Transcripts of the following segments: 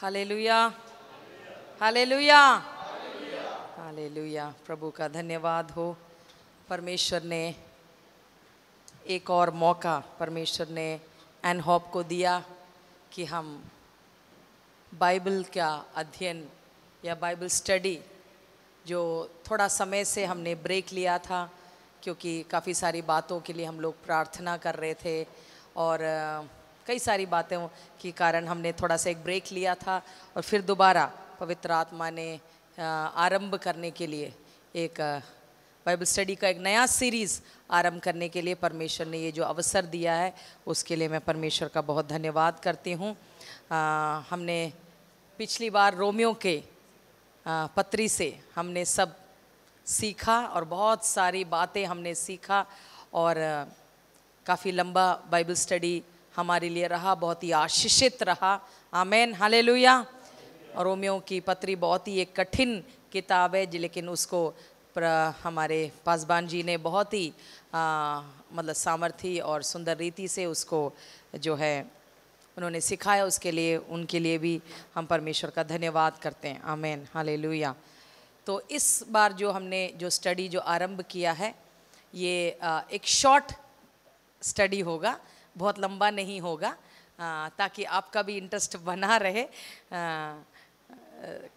Hallelujah hallelujah hallelujah प्रभु का धन्यवाद हो परमेश्वर ने एक और मौका परमेश्वर ने एन हॉप को दिया कि हम बाइबल का अध्ययन या बाइबल स्टडी जो थोड़ा समय से हमने ब्रेक लिया था क्योंकि काफ़ी सारी बातों के लिए हम लोग प्रार्थना कर रहे थे और कई सारी बातें के कारण हमने थोड़ा सा एक ब्रेक लिया था और फिर दोबारा पवित्र आत्मा ने आरंभ करने के लिए एक बाइबल स्टडी का एक नया सीरीज़ आरंभ करने के लिए परमेश्वर ने ये जो अवसर दिया है उसके लिए मैं परमेश्वर का बहुत धन्यवाद करती हूँ हमने पिछली बार रोमियो के पत्री से हमने सब सीखा और बहुत सारी बातें हमने सीखा और काफ़ी लंबा बाइबल स्टडी हमारे लिए रहा बहुत ही आशीषित रहा आमेन हाले और रोमियो की पत्री बहुत ही एक कठिन किताब है लेकिन उसको हमारे पासबान जी ने बहुत ही आ, मतलब सामर्थ्य और सुंदर रीति से उसको जो है उन्होंने सिखाया उसके लिए उनके लिए भी हम परमेश्वर का धन्यवाद करते हैं आमेन हाले तो इस बार जो हमने जो स्टडी जो आरंभ किया है ये एक शॉर्ट स्टडी होगा बहुत लंबा नहीं होगा ताकि आपका भी इंटरेस्ट बना रहे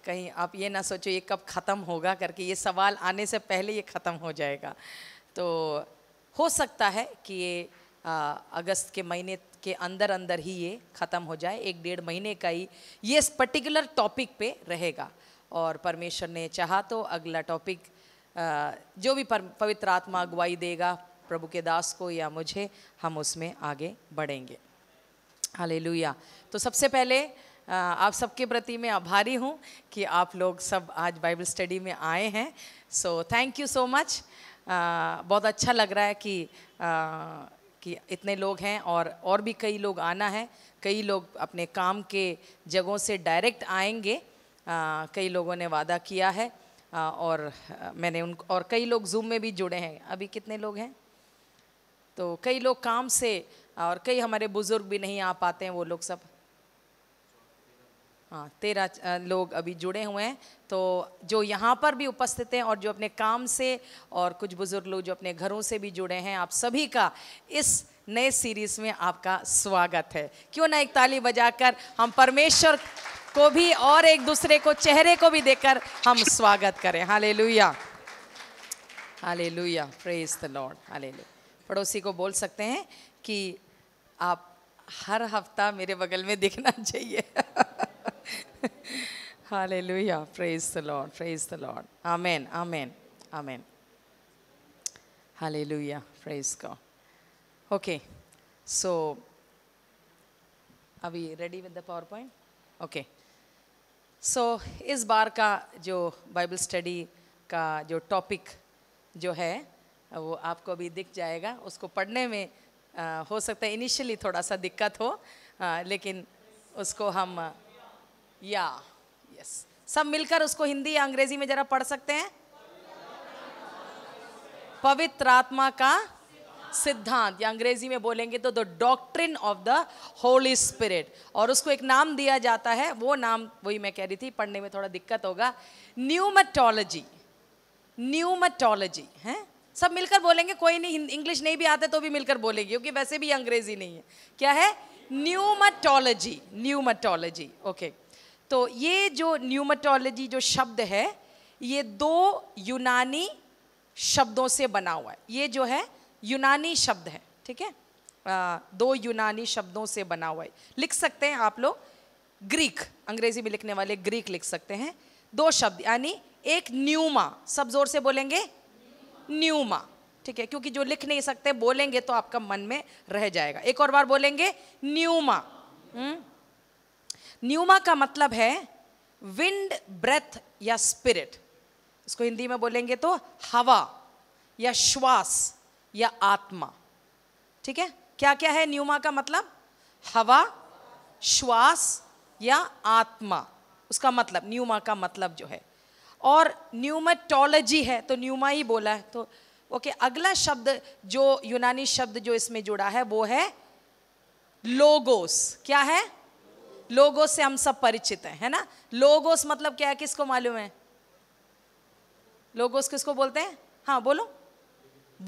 कहीं आप ये ना सोचो ये कब ख़त्म होगा करके ये सवाल आने से पहले ये ख़त्म हो जाएगा तो हो सकता है कि ये अगस्त के महीने के अंदर अंदर ही ये ख़त्म हो जाए एक डेढ़ महीने का ही ये इस पर्टिकुलर टॉपिक पे रहेगा और परमेश्वर ने चाहा तो अगला टॉपिक जो भी पर, पवित्र आत्मा अगुवाई देगा प्रभु के दास को या मुझे हम उसमें आगे बढ़ेंगे हालेलुया तो सबसे पहले आप सबके प्रति मैं आभारी हूँ कि आप लोग सब आज बाइबल स्टडी में आए हैं so thank you so much बहुत अच्छा लग रहा है कि आ, कि इतने लोग हैं और और भी कई लोग आना है कई लोग अपने काम के जगहों से डायरेक्ट आएंगे आ, कई लोगों ने वादा किया है आ, और मैंने उन और कई लोग जूम में भी जुड़े हैं अभी कितने लोग हैं तो कई लोग काम से और कई हमारे बुज़ुर्ग भी नहीं आ पाते हैं वो लोग सब हाँ तेरह लोग अभी जुड़े हुए हैं तो जो यहाँ पर भी उपस्थित हैं और जो अपने काम से और कुछ बुज़ुर्ग लोग जो अपने घरों से भी जुड़े हैं आप सभी का इस नए सीरीज़ में आपका स्वागत है क्यों ना एक ताली बजाकर हम परमेश्वर को भी और एक दूसरे को चेहरे को भी देकर हम स्वागत करें लुया हाले प्रेज द लॉर्ड लुया पड़ोसी को बोल सकते हैं कि आप हर हफ्ता मेरे बगल में दिखना चाहिए hallelujah praise the lord praise the lord amen amen amen hallelujah praise का ओके सो अभी ready with the PowerPoint okay so इस बार का जो बाइबल स्टडी का जो टॉपिक जो है वो आपको भी दिख जाएगा उसको पढ़ने में आ, हो सकता है इनिशियली थोड़ा सा दिक्कत हो आ, लेकिन उसको हम या यस सब मिलकर उसको हिंदी या अंग्रेजी में जरा पढ़ सकते हैं पवित्र आत्मा का सिद्धांत या अंग्रेजी में बोलेंगे तो the doctrine of the holy spirit और उसको एक नाम दिया जाता है वो नाम वही मैं कह रही थी पढ़ने में थोड़ा दिक्कत होगा न्यूमटोलॉजी न्यूमटोलॉजी है सब मिलकर बोलेंगे कोई नहीं इंग्लिश नहीं भी आता तो भी मिलकर बोलेगी क्योंकि वैसे भी अंग्रेजी नहीं है क्या है न्यूमटोलॉजी न्यूमटोलॉजी ओके तो ये जो न्यूमटोलॉजी जो शब्द है ये दो यूनानी शब्दों से बना हुआ है ये जो है यूनानी शब्द है ठीक है दो यूनानी शब्दों से बना हुआ है लिख सकते हैं आप लोग ग्रीक अंग्रेजी में लिखने वाले ग्रीक लिख सकते हैं दो शब्द यानी एक न्यूमा सब जोर से बोलेंगे न्यूमा ठीक है क्योंकि जो लिख नहीं सकते बोलेंगे तो आपका मन में रह जाएगा एक और बार बोलेंगे न्यूमा हम्म? न्यूमा का मतलब है विंड ब्रेथ या स्पिरिट इसको हिंदी में बोलेंगे तो हवा या श्वास या आत्मा ठीक है क्या क्या है न्यूमा का मतलब हवा श्वास या आत्मा उसका मतलब न्यूमा का मतलब जो है और न्यूमेटोलॉजी है तो न्यूमा ही बोला है तो ओके okay, अगला शब्द जो यूनानी शब्द जो इसमें जुड़ा है वो है लोगोस क्या है लोगोस से हम सब परिचित हैं है ना लोगोस मतलब क्या है किसको मालूम है लोगोस किसको बोलते हैं हाँ बोलो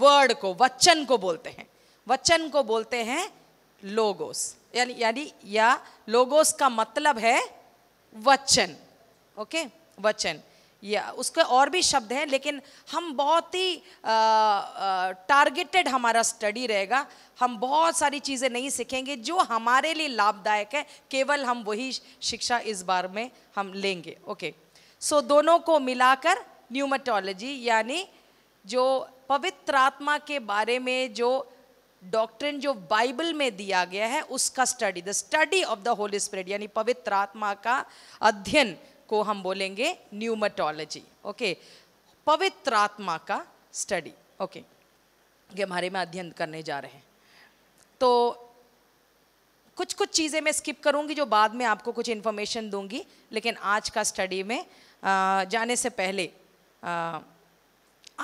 वर्ड को वचन को बोलते हैं वचन को बोलते हैं लोगोस यानी यानी या लोगोस का मतलब है वचन ओके okay? वचन या उसके और भी शब्द हैं लेकिन हम बहुत ही टारगेटेड हमारा स्टडी रहेगा हम बहुत सारी चीज़ें नहीं सीखेंगे जो हमारे लिए लाभदायक है केवल हम वही शिक्षा इस बार में हम लेंगे ओके सो दोनों को मिलाकर न्यूमेटोलॉजी यानी जो पवित्र आत्मा के बारे में जो डॉक्ट्रिन जो बाइबल में दिया गया है उसका study the study of the holy spirit यानी पवित्र आत्मा का अध्ययन को हम बोलेंगे न्यूमटोलॉजी ओके पवित्र आत्मा का स्टडी ओके ये हमारे में अध्ययन करने जा रहे हैं तो कुछ कुछ चीज़ें मैं स्किप करूंगी जो बाद में आपको कुछ इन्फॉर्मेशन दूंगी लेकिन आज का स्टडी में जाने से पहले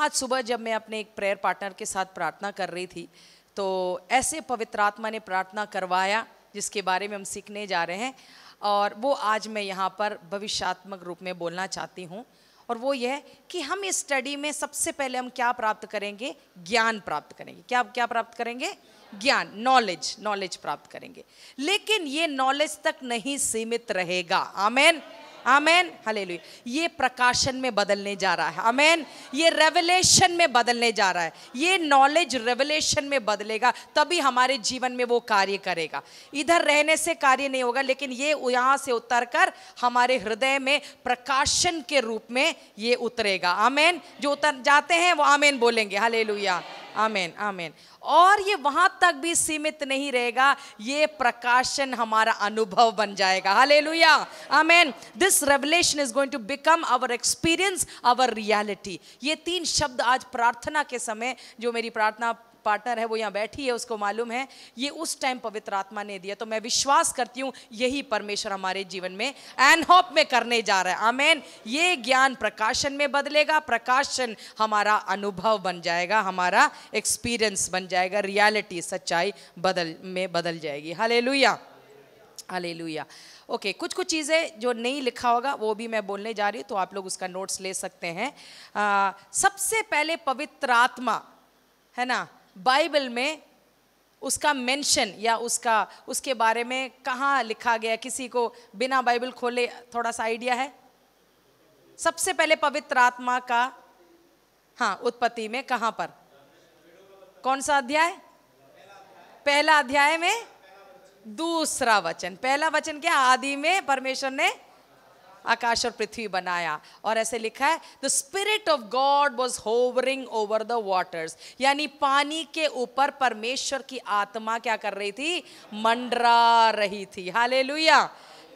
आज सुबह जब मैं अपने एक प्रेयर पार्टनर के साथ प्रार्थना कर रही थी तो ऐसे पवित्र आत्मा ने प्रार्थना करवाया जिसके बारे में हम सीखने जा रहे हैं और वो आज मैं यहाँ पर भविष्यात्मक रूप में बोलना चाहती हूँ और वो यह कि हम इस स्टडी में सबसे पहले हम क्या प्राप्त करेंगे ज्ञान प्राप्त करेंगे क्या क्या प्राप्त करेंगे ज्ञान नॉलेज नॉलेज प्राप्त करेंगे लेकिन ये नॉलेज तक नहीं सीमित रहेगा आमेन आमेन हले ये प्रकाशन में बदलने जा रहा है आमेन ये रेवलेशन में बदलने जा रहा है ये नॉलेज रेवलेशन में बदलेगा तभी हमारे जीवन में वो कार्य करेगा इधर रहने से कार्य नहीं होगा लेकिन ये यहाँ से उतर कर हमारे हृदय में प्रकाशन के रूप में ये उतरेगा आमेन जो उतर जाते हैं वो आमेन बोलेंगे हले आमेन आमेन और ये वहां तक भी सीमित नहीं रहेगा ये प्रकाशन हमारा अनुभव बन जाएगा लुया amen this revelation is going to become our experience our reality ये तीन शब्द आज प्रार्थना के समय जो मेरी प्रार्थना पार्टनर है वो यहाँ बैठी है उसको मालूम है ये उस टाइम पवित्र आत्मा ने दिया तो मैं विश्वास करती हूँ यही परमेश्वर हमारे जीवन में एंड होप में करने जा रहा है आमेन ये ज्ञान प्रकाशन में बदलेगा प्रकाशन हमारा अनुभव बन जाएगा हमारा एक्सपीरियंस बन जाएगा रियालिटी सच्चाई बदल में बदल जाएगी हले लुया हले ओके okay, कुछ कुछ चीज़ें जो नहीं लिखा होगा वो भी मैं बोलने जा रही हूँ तो आप लोग उसका नोट्स ले सकते हैं आ, सबसे पहले पवित्र आत्मा है ना बाइबल में उसका मेंशन या उसका उसके बारे में कहाँ लिखा गया किसी को बिना बाइबल खोले थोड़ा सा आइडिया है सबसे पहले पवित्र आत्मा का हाँ उत्पत्ति में कहाँ पर कौन सा अध्याय पहला अध्याय में दूसरा वचन पहला वचन क्या आदि में परमेश्वर ने आकाश और पृथ्वी बनाया और ऐसे लिखा है the spirit of God was hovering over the waters यानी पानी के ऊपर परमेश्वर की आत्मा क्या कर रही थी मंडरा रही थी हाले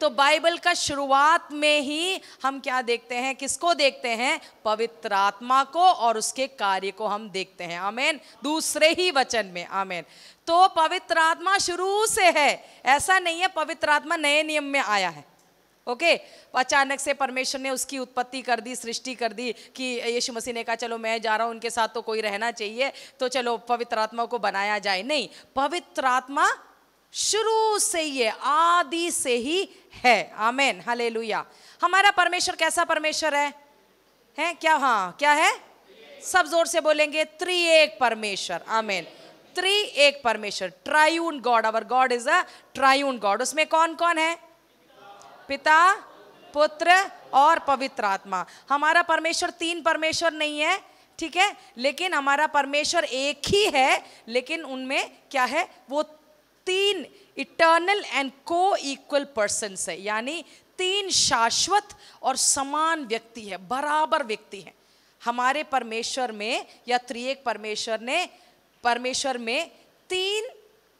तो बाइबल का शुरुआत में ही हम क्या देखते हैं किसको देखते हैं पवित्र आत्मा को और उसके कार्य को हम देखते हैं आमेन दूसरे ही वचन में आमेन तो पवित्र आत्मा शुरू से है ऐसा नहीं है पवित्र आत्मा नए नियम में आया है ओके तो अचानक से परमेश्वर ने उसकी उत्पत्ति कर दी सृष्टि कर दी कि यीशु मसीह ने कहा चलो मैं जा रहा हूँ उनके साथ तो कोई रहना चाहिए तो चलो पवित्र आत्मा को बनाया जाए नहीं पवित्र आत्मा शुरू से ही है आदि से ही है आमेन हले हमारा परमेश्वर कैसा परमेश्वर है है क्या हाँ क्या है सब जोर से बोलेंगे त्रि एक परमेश्वर आमेन त्रि एक परमेश्वर triune God our God is a triune God उसमें कौन कौन है पिता पुत्र और पवित्र आत्मा हमारा परमेश्वर तीन परमेश्वर नहीं है ठीक है लेकिन हमारा परमेश्वर एक ही है लेकिन उनमें क्या है वो तीन eternal and coequal person है यानी तीन शाश्वत और समान व्यक्ति है बराबर व्यक्ति है हमारे परमेश्वर में या त्रिएक परमेश्वर ने परमेश्वर में तीन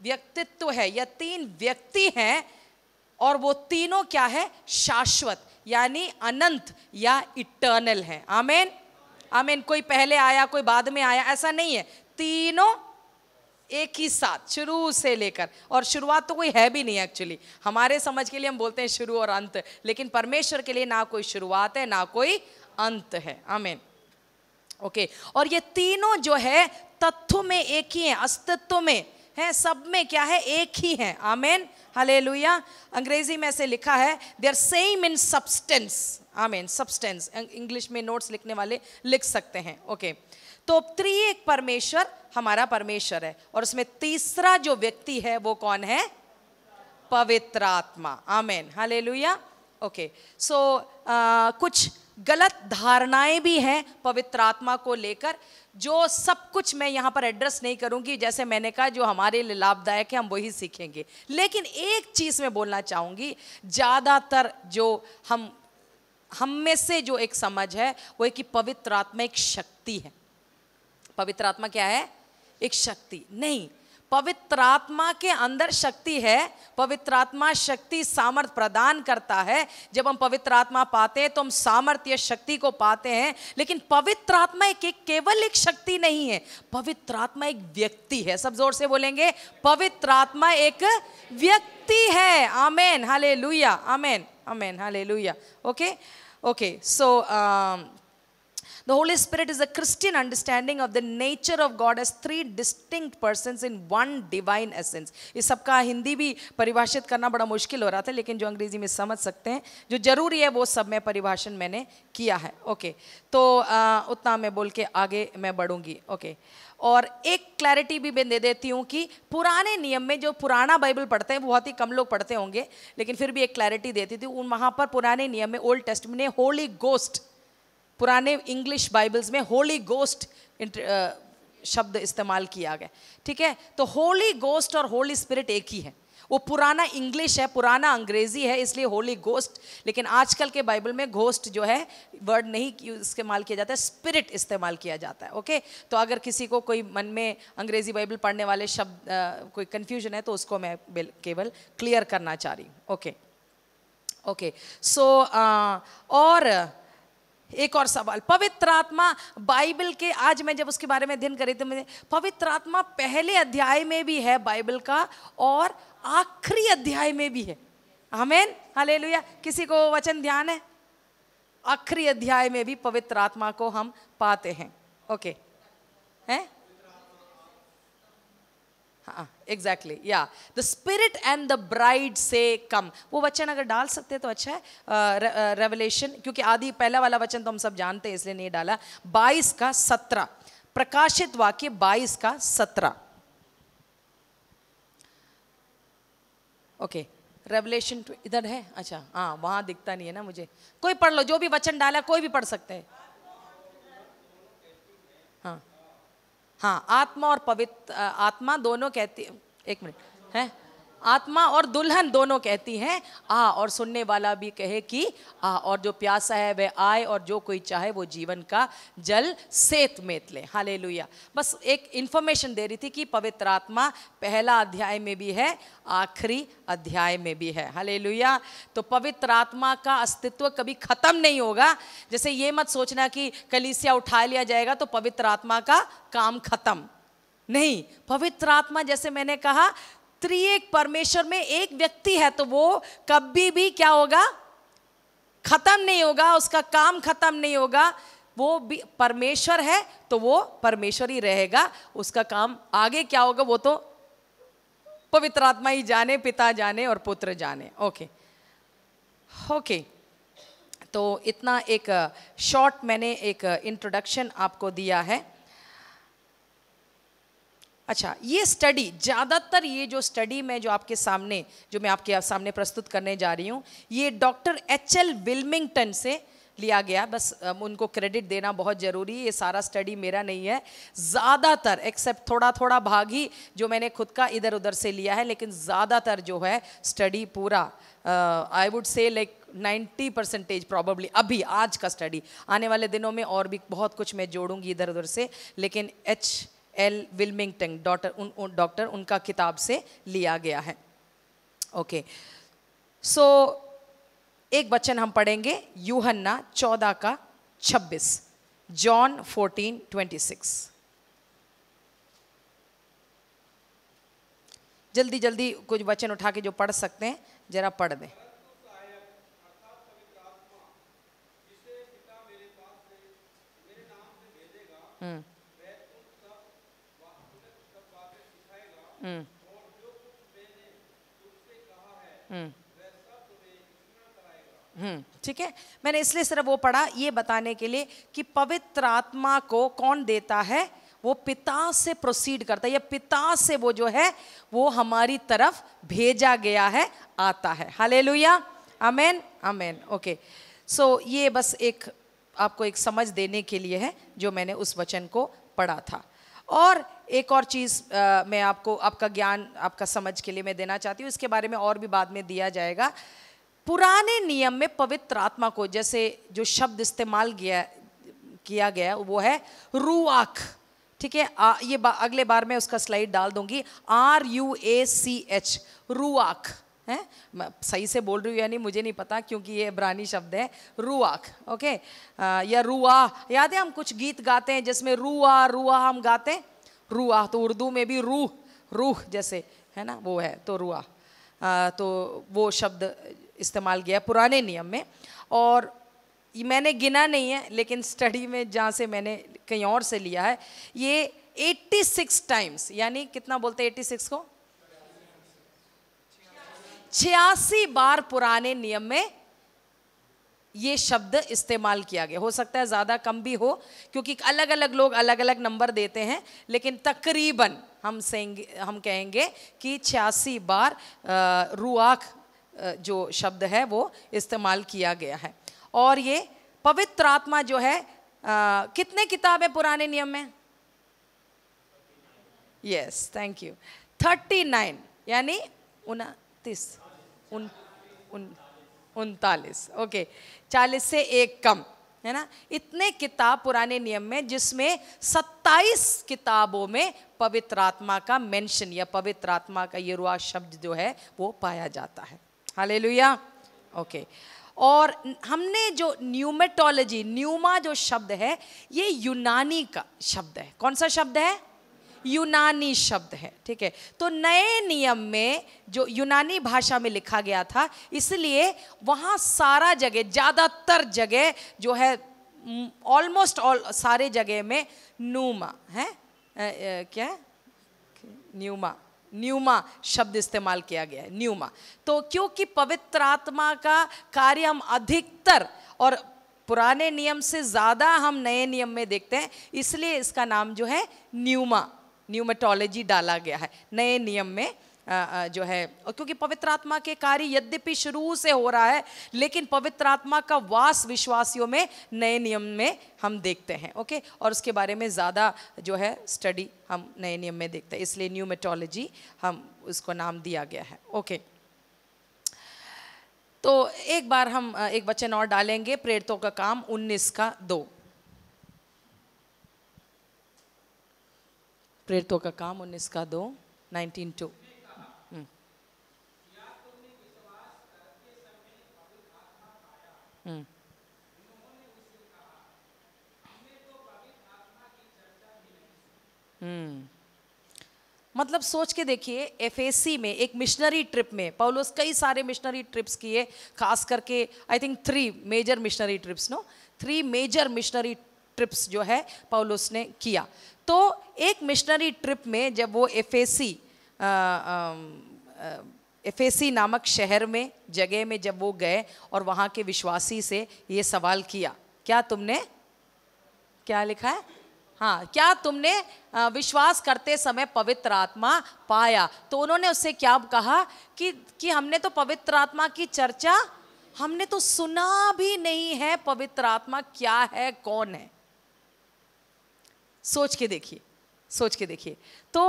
व्यक्तित्व है या तीन व्यक्ति हैं और वो तीनों क्या है शाश्वत यानी अनंत या इटर्नल है आमेन आमेन कोई पहले आया कोई बाद में आया ऐसा नहीं है तीनों एक ही साथ शुरू से लेकर और शुरुआत तो कोई है भी नहीं एक्चुअली हमारे समझ के लिए हम बोलते हैं शुरू और अंत लेकिन परमेश्वर के लिए ना कोई शुरुआत है ना कोई अंत है आमेन ओके और ये तीनों जो है तत्व में एक ही है अस्तित्व में हैं सब में क्या है एक ही है आमेन हले अंग्रेजी में से लिखा है they are same in substance amen substance English में नोट्स लिखने वाले लिख सकते हैं ओके तो त्रि एक परमेश्वर हमारा परमेश्वर है और उसमें तीसरा जो व्यक्ति है वो कौन है पवित्र आत्मा आमेन हले ओके सो कुछ गलत धारणाएं भी हैं पवित्र आत्मा को लेकर जो सब कुछ मैं यहाँ पर एड्रेस नहीं करूँगी जैसे मैंने कहा जो हमारे लिए लाभदायक है हम वही सीखेंगे लेकिन एक चीज़ मैं बोलना चाहूँगी ज़्यादातर जो हम हम में से जो एक समझ है वो है कि पवित्र आत्मा एक शक्ति है पवित्र आत्मा क्या है एक शक्ति नहीं पवित्र आत्मा के अंदर शक्ति है पवित्र आत्मा शक्ति सामर्थ प्रदान करता है जब हम पवित्र आत्मा पाते हैं तो हम सामर्थ्य शक्ति को पाते हैं लेकिन पवित्र आत्मा एक, एक केवल एक शक्ति नहीं है पवित्र आत्मा एक व्यक्ति है सब जोर से बोलेंगे पवित्र आत्मा एक व्यक्ति है आमेन हाले लुया amen amen hallelujah okay okay so The Holy Spirit is a Christian understanding of the nature of God as three distinct persons in one divine essence. इस सबका हिंदी भी परिभाषित करना बड़ा मुश्किल हो रहा था लेकिन जो अंग्रेजी में समझ सकते हैं जो जरूरी है वो सब में परिभाषण मैंने किया है ओके okay. तो आ, उतना मैं बोल के आगे मैं बढ़ूँगी ओके okay. और एक क्लैरिटी भी मैं दे देती हूँ कि पुराने नियम में जो पुराना बाइबल पढ़ते हैं बहुत ही कम लोग पढ़ते होंगे लेकिन फिर भी एक क्लैरिटी देती थी उन वहाँ पर पुराने नियम में ओल्ड टेस्ट में होली गोस्ट पुराने इंग्लिश बाइबल्स में होली गोस्ट शब्द इस्तेमाल किया गया ठीक है तो होली गोस्ट और होली स्पिरिट एक ही है वो पुराना इंग्लिश है पुराना अंग्रेजी है इसलिए होली गोस्ट लेकिन आजकल के बाइबल में घोस्ट जो है वर्ड नहीं इस्तेमाल किया जाता है स्पिरिट इस्तेमाल किया जाता है ओके तो अगर किसी को कोई मन में अंग्रेजी बाइबल पढ़ने वाले शब्द आ, कोई कन्फ्यूजन है तो उसको मैं केवल क्लियर करना चाह रही हूँ ओके ओके सो और एक और सवाल पवित्र आत्मा बाइबल के आज मैं जब उसके बारे में अध्ययन करी तो मैंने पवित्र आत्मा पहले अध्याय में भी है बाइबल का और आखिरी अध्याय में भी है हमेन हले किसी को वचन ध्यान है आखिरी अध्याय में भी पवित्र आत्मा को हम पाते हैं ओके हैं एग्जैक्टली या the spirit and the bride say come वो वचन अगर डाल सकते तो अच्छा है रेवलेशन uh, क्योंकि आदि पहला वाला वचन तो हम सब जानते हैं इसलिए नहीं डाला बाईस का सत्रह प्रकाशित वाक्य बाईस का सत्रह ओके रेवलेशन रेवलेशन इधर है अच्छा हाँ वहां दिखता नहीं है ना मुझे कोई पढ़ लो जो भी वचन डाला कोई भी पढ़ सकते हैं हाँ आत्मा और पवित्र आत्मा दोनों कहती एक मिनट है आत्मा और दुल्हन दोनों कहती हैं आ और सुनने वाला भी कहे कि आ और जो प्यासा है वह आए और जो कोई चाहे वो जीवन का जल सेत मेत ले हाले बस एक इन्फॉर्मेशन दे रही थी कि पवित्र आत्मा पहला अध्याय में भी है आखिरी अध्याय में भी है हाले तो पवित्र आत्मा का अस्तित्व कभी ख़त्म नहीं होगा जैसे ये मत सोचना कि कलीसिया उठा लिया जाएगा तो पवित्र आत्मा का काम खत्म नहीं पवित्र आत्मा जैसे मैंने कहा त्रिएक परमेश्वर में एक व्यक्ति है तो वो कभी भी क्या होगा खत्म नहीं होगा उसका काम खत्म नहीं होगा वो भी परमेश्वर है तो वो परमेश्वर ही रहेगा उसका काम आगे क्या होगा वो तो पवित्र आत्मा ही जाने पिता जाने और पुत्र जाने ओके ओके तो इतना एक शॉर्ट मैंने एक इंट्रोडक्शन आपको दिया है अच्छा ये स्टडी ज़्यादातर ये जो स्टडी मैं जो आपके सामने जो मैं आपके सामने प्रस्तुत करने जा रही हूँ ये डॉक्टर एच एल विल्मिंगटन से लिया गया बस उनको क्रेडिट देना बहुत ज़रूरी है ये सारा स्टडी मेरा नहीं है ज़्यादातर एक्सेप्ट थोड़ा थोड़ा भाग ही जो मैंने खुद का इधर उधर से लिया है लेकिन ज़्यादातर जो है स्टडी पूरा I would say like 90 percentage probably अभी आज का स्टडी आने वाले दिनों में और भी बहुत कुछ मैं जोड़ूंगी इधर उधर से लेकिन एच एल विलमिंगटन डॉक्टर उन डॉक्टर उनका किताब से लिया गया है ओके सो so, एक वचन हम पढ़ेंगे यूहन्ना चौदह का छब्बीस जॉन फोर्टीन ट्वेंटी सिक्स जल्दी जल्दी कुछ वचन उठा के जो पढ़ सकते हैं जरा पढ़ दें हम्म हम्म। हम्म। ठीक है मैंने इसलिए सिर्फ वो पढ़ा ये बताने के लिए कि पवित्र आत्मा को कौन देता है वो पिता से प्रोसीड करता है या पिता से वो जो है वो हमारी तरफ भेजा गया है आता है hallelujah amen amen okay so ये बस एक आपको एक समझ देने के लिए है जो मैंने उस वचन को पढ़ा था और एक और चीज़ मैं आपको आपका ज्ञान आपका समझ के लिए मैं देना चाहती हूँ इसके बारे में और भी बाद में दिया जाएगा पुराने नियम में पवित्र आत्मा को जैसे जो शब्द इस्तेमाल किया किया गया वो है रूआख ठीक है ये बा, अगले बार मैं उसका स्लाइड डाल दूंगी R U A C H रूआख है मैं सही से बोल रही हूँ या नहीं मुझे नहीं पता क्योंकि ये ब्रानी शब्द है रूआख ओके आ, या रूआ याद है हम कुछ गीत गाते हैं जिसमें रूआ रूआ हम गाते हैं रूह तो उर्दू में भी रूह रूह जैसे है ना वो है तो रूह तो वो शब्द इस्तेमाल किया पुराने नियम में और मैंने गिना नहीं है लेकिन स्टडी में जहाँ से मैंने कहीं और से लिया है ये 86 टाइम्स यानी कितना बोलते हैं 86 को छियासी बार पुराने नियम में ये शब्द इस्तेमाल किया गया हो सकता है ज़्यादा कम भी हो क्योंकि अलग अलग लोग अलग अलग नंबर देते हैं लेकिन तकरीबन हम सेंगे हम कहेंगे कि छियासी बार रुआख जो शब्द है वो इस्तेमाल किया गया है और ये पवित्र आत्मा जो है आ, कितने किताब है पुराने नियम में yes thank you thirty nine यानी उनतीस उनतालीस ओके चालीस से एक कम है ना इतने किताब पुराने नियम में जिसमें सत्ताईस किताबों में पवित्र आत्मा का मेंशन या पवित्र आत्मा का ये रुआ शब्द जो है वो पाया जाता है हाले ओके और हमने जो न्यूमेटोलॉजी न्यूमा जो शब्द है ये यूनानी का शब्द है कौन सा शब्द है यूनानी शब्द है ठीक है तो नए नियम में जो यूनानी भाषा में लिखा गया था इसलिए वहाँ सारा जगह ज़्यादातर जगह जो है ऑलमोस्ट ऑल सारे जगह में नूमा है आ, आ, क्या न्यूमा न्यूमा शब्द इस्तेमाल किया गया है न्यूमा तो क्योंकि पवित्र आत्मा का कार्य हम अधिकतर और पुराने नियम से ज़्यादा हम नए नियम में देखते हैं इसलिए इसका नाम जो है न्यूमा न्यूमेटोलॉजी डाला गया है नए नियम में जो है क्योंकि पवित्र आत्मा के कार्य यद्यपि शुरू से हो रहा है लेकिन पवित्र आत्मा का वास विश्वासियों में नए नियम में हम देखते हैं ओके और उसके बारे में ज़्यादा जो है स्टडी हम नए नियम में देखते हैं इसलिए न्यूमेटोलॉजी हम उसको नाम दिया गया है ओके तो एक बार हम एक वचन और डालेंगे प्रेरितों का काम 19 का दो प्रेरितों का काम उन्नीस का दो नाइनटीन टू मतलब सोच के देखिए एफएससी में एक मिशनरी ट्रिप में पौलोस कई सारे मिशनरी ट्रिप्स किए खास करके I think three major missionary trips no three major missionary trips जो है पौलुस ने किया तो एक मिशनरी ट्रिप में जब वो एफ एफएसी नामक शहर में जगह में जब वो गए और वहाँ के विश्वासी से ये सवाल किया क्या तुमने क्या लिखा है हाँ क्या तुमने विश्वास करते समय पवित्र आत्मा पाया तो उन्होंने उससे क्या कहा कि कि हमने तो पवित्र आत्मा की चर्चा हमने तो सुना भी नहीं है पवित्र आत्मा क्या है कौन है सोच के देखिए सोच के देखिए तो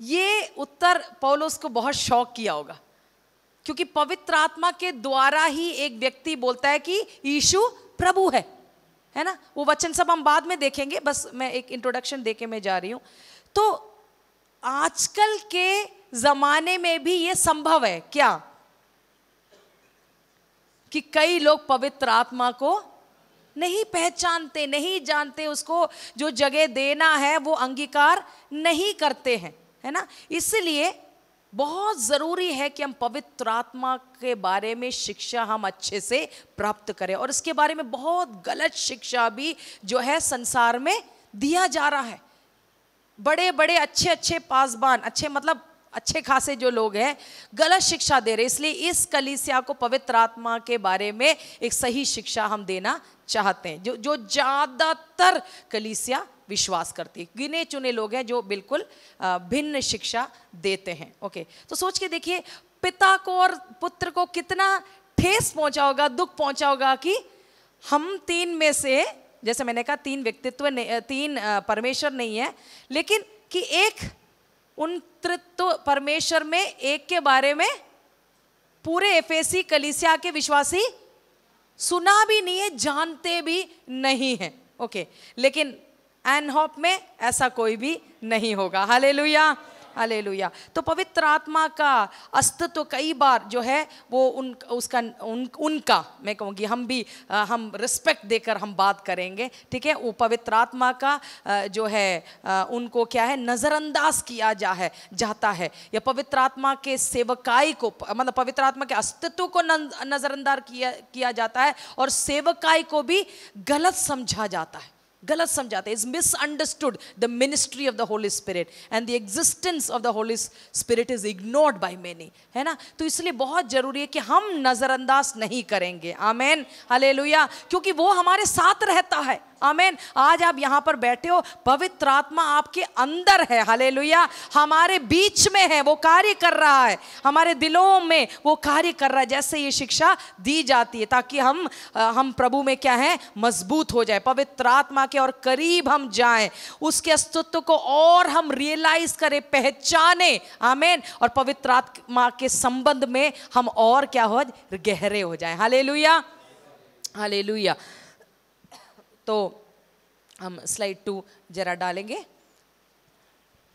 ये उत्तर पौलोस को बहुत शौक किया होगा क्योंकि पवित्र आत्मा के द्वारा ही एक व्यक्ति बोलता है कि यीशु प्रभु है है ना वो वचन सब हम बाद में देखेंगे बस मैं एक इंट्रोडक्शन के मैं जा रही हूँ तो आजकल के जमाने में भी ये संभव है क्या कि कई लोग पवित्र आत्मा को नहीं पहचानते नहीं जानते उसको जो जगह देना है वो अंगीकार नहीं करते हैं है ना इसलिए बहुत ज़रूरी है कि हम पवित्र आत्मा के बारे में शिक्षा हम अच्छे से प्राप्त करें और इसके बारे में बहुत गलत शिक्षा भी जो है संसार में दिया जा रहा है बड़े बड़े अच्छे अच्छे पासबान अच्छे मतलब अच्छे खासे जो लोग हैं गलत शिक्षा दे रहे इसलिए इस कलीसिया को पवित्र आत्मा के बारे में एक सही शिक्षा हम देना चाहते हैं जो जो ज़्यादातर कलीसिया विश्वास करती है गिने चुने लोग हैं जो बिल्कुल भिन्न शिक्षा देते हैं ओके तो सोच के देखिए पिता को और पुत्र को कितना ठेस पहुंचा होगा दुख पहुंचा होगा कि हम तीन में से जैसे मैंने कहा तीन व्यक्तित्व तीन परमेश्वर नहीं है लेकिन कि एक उन तृत्व परमेश्वर में एक के बारे में पूरे एफएसी कलिसिया के विश्वासी सुना भी नहीं है जानते भी नहीं है ओके लेकिन एनहॉप में ऐसा कोई भी नहीं होगा हाले लुया अले तो पवित्र आत्मा का अस्तित्व कई बार जो है वो उन उसका उन उनका मैं कहूँगी हम भी आ, हम रिस्पेक्ट देकर हम बात करेंगे ठीक है वो पवित्र आत्मा का आ, जो है आ, उनको क्या है नज़रअंदाज किया जा है जाता है या पवित्र आत्मा के सेवकाई को मतलब पवित्र आत्मा के अस्तित्व को नज़रअंदाज किया किया जाता है और सेवकाई को भी गलत समझा जाता है गलत समझाते is misunderstood the ministry of the holy spirit and the existence of the holy spirit is ignored by many है ना तो इसलिए बहुत जरूरी है कि हम नज़रअंदाज नहीं करेंगे आमेन हले क्योंकि वो हमारे साथ रहता है अमेन आज आप यहां पर बैठे हो पवित्र आत्मा आपके अंदर है हले हमारे बीच में है वो कार्य कर रहा है हमारे दिलों में वो कार्य कर रहा है जैसे ये शिक्षा दी जाती है ताकि हम हम प्रभु में क्या है मजबूत हो जाए पवित्र आत्मा के और करीब हम जाएं उसके अस्तित्व को और हम रियलाइज करें पहचाने आमेन और पवित्र आत्मा के संबंध में हम और क्या हो गहरे हो लुया हाले लुया तो हम स्लाइड टू जरा डालेंगे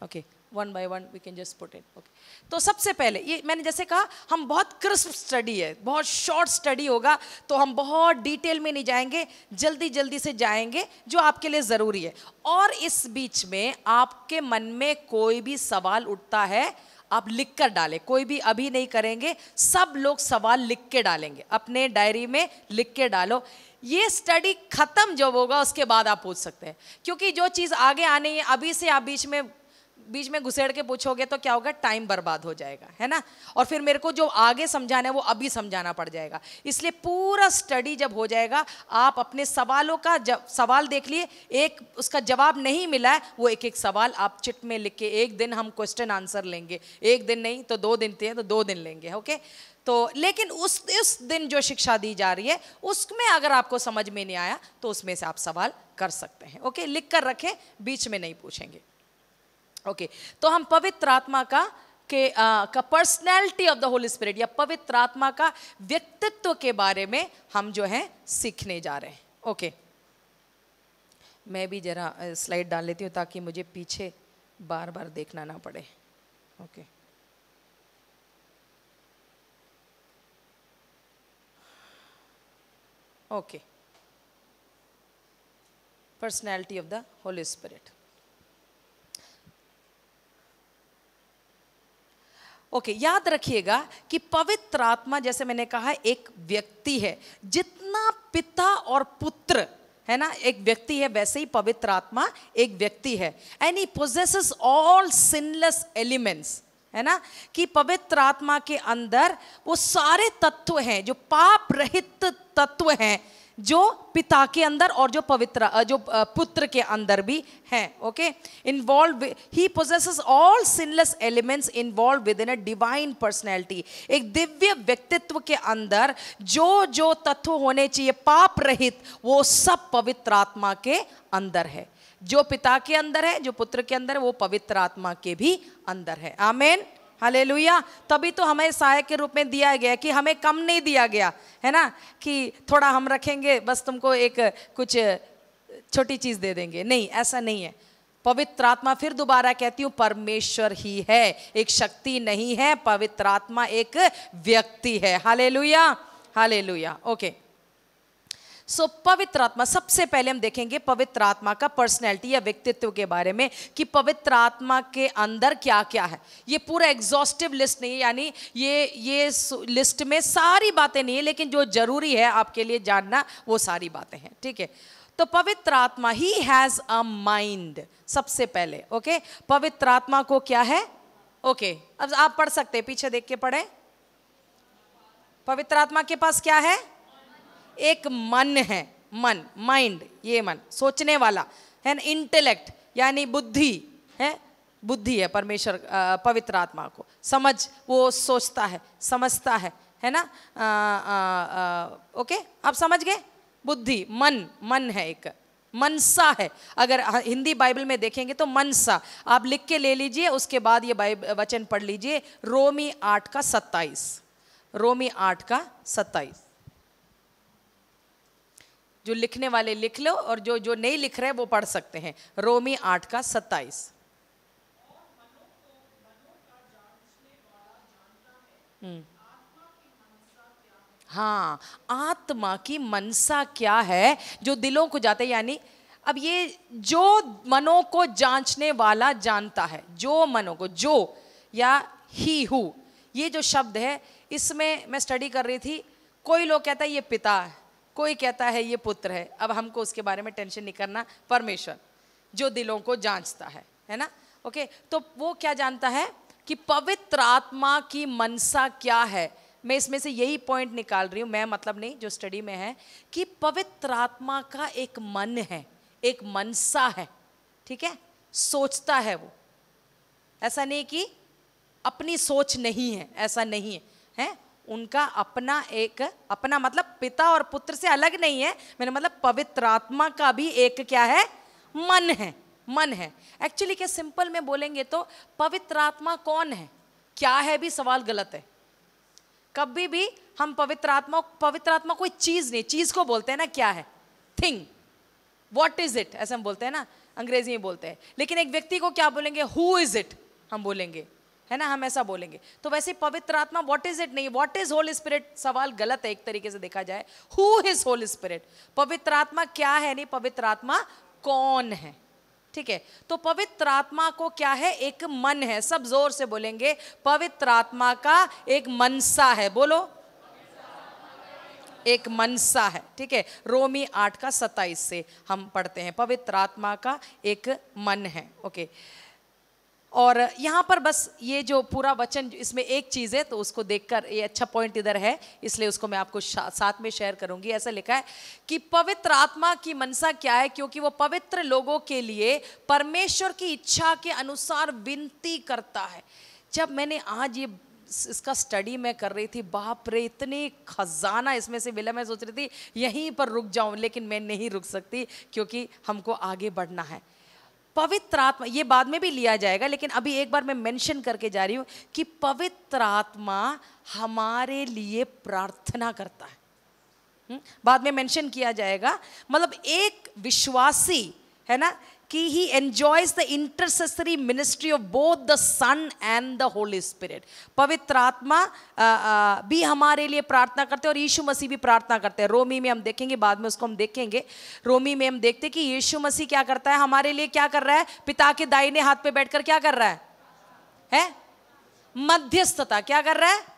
okay one by one we can just put it okay तो सबसे पहले ये मैंने जैसे कहा हम बहुत क्रिस्प स्टडी है बहुत शॉर्ट स्टडी होगा तो हम बहुत डिटेल में नहीं जाएंगे जल्दी जल्दी से जाएंगे जो आपके लिए ज़रूरी है और इस बीच में आपके मन में कोई भी सवाल उठता है आप लिख कर डालें कोई भी अभी नहीं करेंगे सब लोग सवाल लिख के डालेंगे अपने डायरी में लिख के डालो ये स्टडी खत्म जब होगा उसके बाद आप पूछ सकते हैं क्योंकि जो चीज़ आगे आनी है अभी से आप बीच में बीच में घुसेड़ के पूछोगे तो क्या होगा टाइम बर्बाद हो जाएगा है ना और फिर मेरे को जो आगे समझाना है वो अभी समझाना पड़ जाएगा इसलिए पूरा स्टडी जब हो जाएगा आप अपने सवालों का जब सवाल देख लिए एक उसका जवाब नहीं मिला है वो एक एक सवाल आप चिट में लिख के एक दिन हम क्वेश्चन आंसर लेंगे एक दिन नहीं तो दो दिन थे तो दो दिन लेंगे ओके तो लेकिन उस उस दिन जो शिक्षा दी जा रही है उसमें अगर आपको समझ में नहीं आया तो उसमें से आप सवाल कर सकते हैं ओके लिख कर रखें बीच में नहीं पूछेंगे ओके तो हम पवित्र आत्मा का के आ, का personality of the holy spirit या पवित्र आत्मा का व्यक्तित्व के बारे में हम जो हैं सीखने जा रहे हैं ओके मैं भी जरा स्लाइड डाल लेती हूँ ताकि मुझे पीछे बार बार देखना ना पड़े okay Okay. Personality of the Holy Spirit. Okay okay, याद रखिएगा कि पवित्र आत्मा जैसे मैंने कहा एक व्यक्ति है जितना पिता और पुत्र है ना एक व्यक्ति है वैसे ही पवित्र आत्मा एक व्यक्ति है any he possesses all sinless elements है ना कि पवित्र आत्मा के अंदर वो सारे तत्व हैं जो पाप रहित तत्व हैं जो पिता के अंदर और जो पवित्र जो पुत्र के अंदर भी हैं okay involve he possesses all sinless elements involve with in a divine personality एक दिव्य व्यक्तित्व के अंदर जो जो तत्व होने चाहिए पाप रहित वो सब पवित्र आत्मा के अंदर है जो पिता के अंदर है जो पुत्र के अंदर है वो पवित्र आत्मा के भी अंदर है आमेन हले तभी तो हमें सहायक के रूप में दिया गया कि हमें कम नहीं दिया गया है ना कि थोड़ा हम रखेंगे बस तुमको एक कुछ छोटी चीज़ दे देंगे नहीं ऐसा नहीं है पवित्र आत्मा फिर दोबारा कहती हूँ परमेश्वर ही है एक शक्ति नहीं है पवित्र आत्मा एक व्यक्ति है hallelujah okay okay. Okay so so, पवित्र आत्मा सबसे पहले हम देखेंगे पवित्र आत्मा का पर्सनैलिटी या व्यक्तित्व के बारे में कि पवित्र आत्मा के अंदर क्या क्या है ये पूरा एग्जॉस्टिव लिस्ट नहीं है यानी ये ये लिस्ट में सारी बातें नहीं है लेकिन जो जरूरी है आपके लिए जानना वो सारी बातें हैं ठीक है तो पवित्र आत्मा ही हैज़ अ माइंड सबसे पहले ओके पवित्र आत्मा को क्या है ओके अब आप पढ़ सकते हैं पीछे देख के पढ़े पवित्र आत्मा के पास क्या है एक मन है मन माइंड ये मन सोचने वाला है ना इंटेलेक्ट यानी बुद्धि है बुद्धि है परमेश्वर पवित्र आत्मा को समझ वो सोचता है समझता है है ना आ, आ, आ, ओके आप समझ गए बुद्धि मन मन है एक मनसा है अगर हिंदी बाइबल में देखेंगे तो मनसा आप लिख के ले लीजिए उसके बाद ये वचन पढ़ लीजिए रोमी आठ का सत्ताईस रोमी आठ का सत्ताईस जो लिखने वाले लिख लो और जो जो नहीं लिख रहे वो पढ़ सकते हैं रोमी आठ का सत्ताईस हम्म। हाँ आत्मा की मनसा क्या है जो दिलों को जाते यानी अब ये जो मनो को जांचने वाला जानता है जो मनो को जो या ही हु ये जो शब्द है इसमें मैं स्टडी कर रही थी कोई लोग कहता है ये पिता है कोई कहता है ये पुत्र है अब हमको उसके बारे में टेंशन नहीं करना परमेश्वर जो दिलों को जांचता है है ना ओके तो वो क्या जानता है कि पवित्र आत्मा की मनसा क्या है मैं इसमें से यही पॉइंट निकाल रही हूँ मैं मतलब नहीं जो स्टडी में है कि पवित्र आत्मा का एक मन है एक मनसा है ठीक है सोचता है वो ऐसा नहीं कि अपनी सोच नहीं है ऐसा नहीं है है? उनका अपना एक अपना मतलब पिता और पुत्र से अलग नहीं है मेरे मतलब पवित्र आत्मा का भी एक क्या है मन है मन है एक्चुअली क्या सिंपल में बोलेंगे तो पवित्र आत्मा कौन है क्या है भी सवाल गलत है कभी भी हम पवित्र आत्मा पवित्र आत्मा कोई चीज़ नहीं चीज़ को बोलते हैं ना क्या है थिंग वॉट इज इट ऐसे हम बोलते हैं ना अंग्रेजी में बोलते हैं लेकिन एक व्यक्ति को क्या बोलेंगे हु इज इट हम बोलेंगे है ना हम ऐसा बोलेंगे तो वैसे पवित्र आत्मा व्हाट इज इट नहीं व्हाट इज होल स्पिरिट सवाल गलत है एक तरीके से देखा जाए हु इज होल स्पिरिट पवित्र आत्मा क्या है नहीं पवित्र आत्मा कौन है ठीक है तो पवित्र आत्मा को क्या है एक मन है सब जोर से बोलेंगे पवित्र आत्मा का एक मनसा है बोलो एक मनसा है ठीक है रोमी आठ का सताइस से हम पढ़ते हैं पवित्र आत्मा का एक मन है ओके okay. और यहाँ पर बस ये जो पूरा वचन इसमें एक चीज़ है तो उसको देखकर ये अच्छा पॉइंट इधर है इसलिए उसको मैं आपको साथ में शेयर करूँगी ऐसा लिखा है कि पवित्र आत्मा की मनसा क्या है क्योंकि वो पवित्र लोगों के लिए परमेश्वर की इच्छा के अनुसार विनती करता है जब मैंने आज ये इसका स्टडी मैं कर रही थी बाप रे इतने खजाना इसमें से मिला मैं सोच रही थी यहीं पर रुक जाऊँ लेकिन मैं नहीं रुक सकती क्योंकि हमको आगे बढ़ना है पवित्र आत्मा ये बाद में भी लिया जाएगा लेकिन अभी एक बार मैं मेंशन करके जा रही हूँ कि पवित्र आत्मा हमारे लिए प्रार्थना करता है हुँ? हम्म, बाद में मेंशन किया जाएगा मतलब एक विश्वासी है ना कि he enjoys the intercessory ministry of both the son and the holy spirit पवित्र आत्मा भी हमारे लिए प्रार्थना करते हैं और यीशु मसीह भी प्रार्थना करते हैं रोमी में हम देखेंगे बाद में उसको हम देखेंगे रोमी में हम देखते हैं कि यीशु मसीह क्या करता है हमारे लिए क्या कर रहा है पिता के दाइने हाथ पे बैठकर क्या कर रहा है, है? मध्यस्थता क्या कर रहा है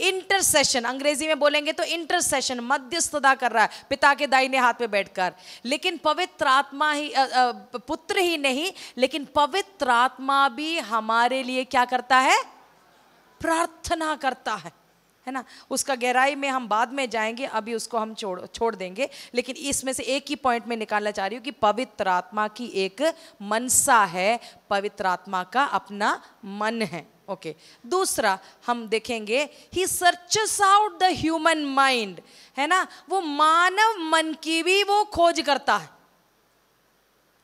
इंटरसेशन अंग्रेजी में बोलेंगे तो इंटरसेशन मध्यस्थता कर रहा है पिता के दाहिने हाथ पे बैठकर लेकिन पवित्र आत्मा ही आ, आ, पुत्र ही नहीं लेकिन पवित्र आत्मा भी हमारे लिए क्या करता है प्रार्थना करता है है ना उसका गहराई में हम बाद में जाएंगे अभी उसको हम छोड़ छोड़ देंगे लेकिन इसमें से एक ही पॉइंट में निकालना चाह रही हूँ कि पवित्र आत्मा की एक मनसा है पवित्र आत्मा का अपना मन है ओके okay. दूसरा हम देखेंगे he searches out the human mind है ना वो मानव मन की भी वो खोज करता है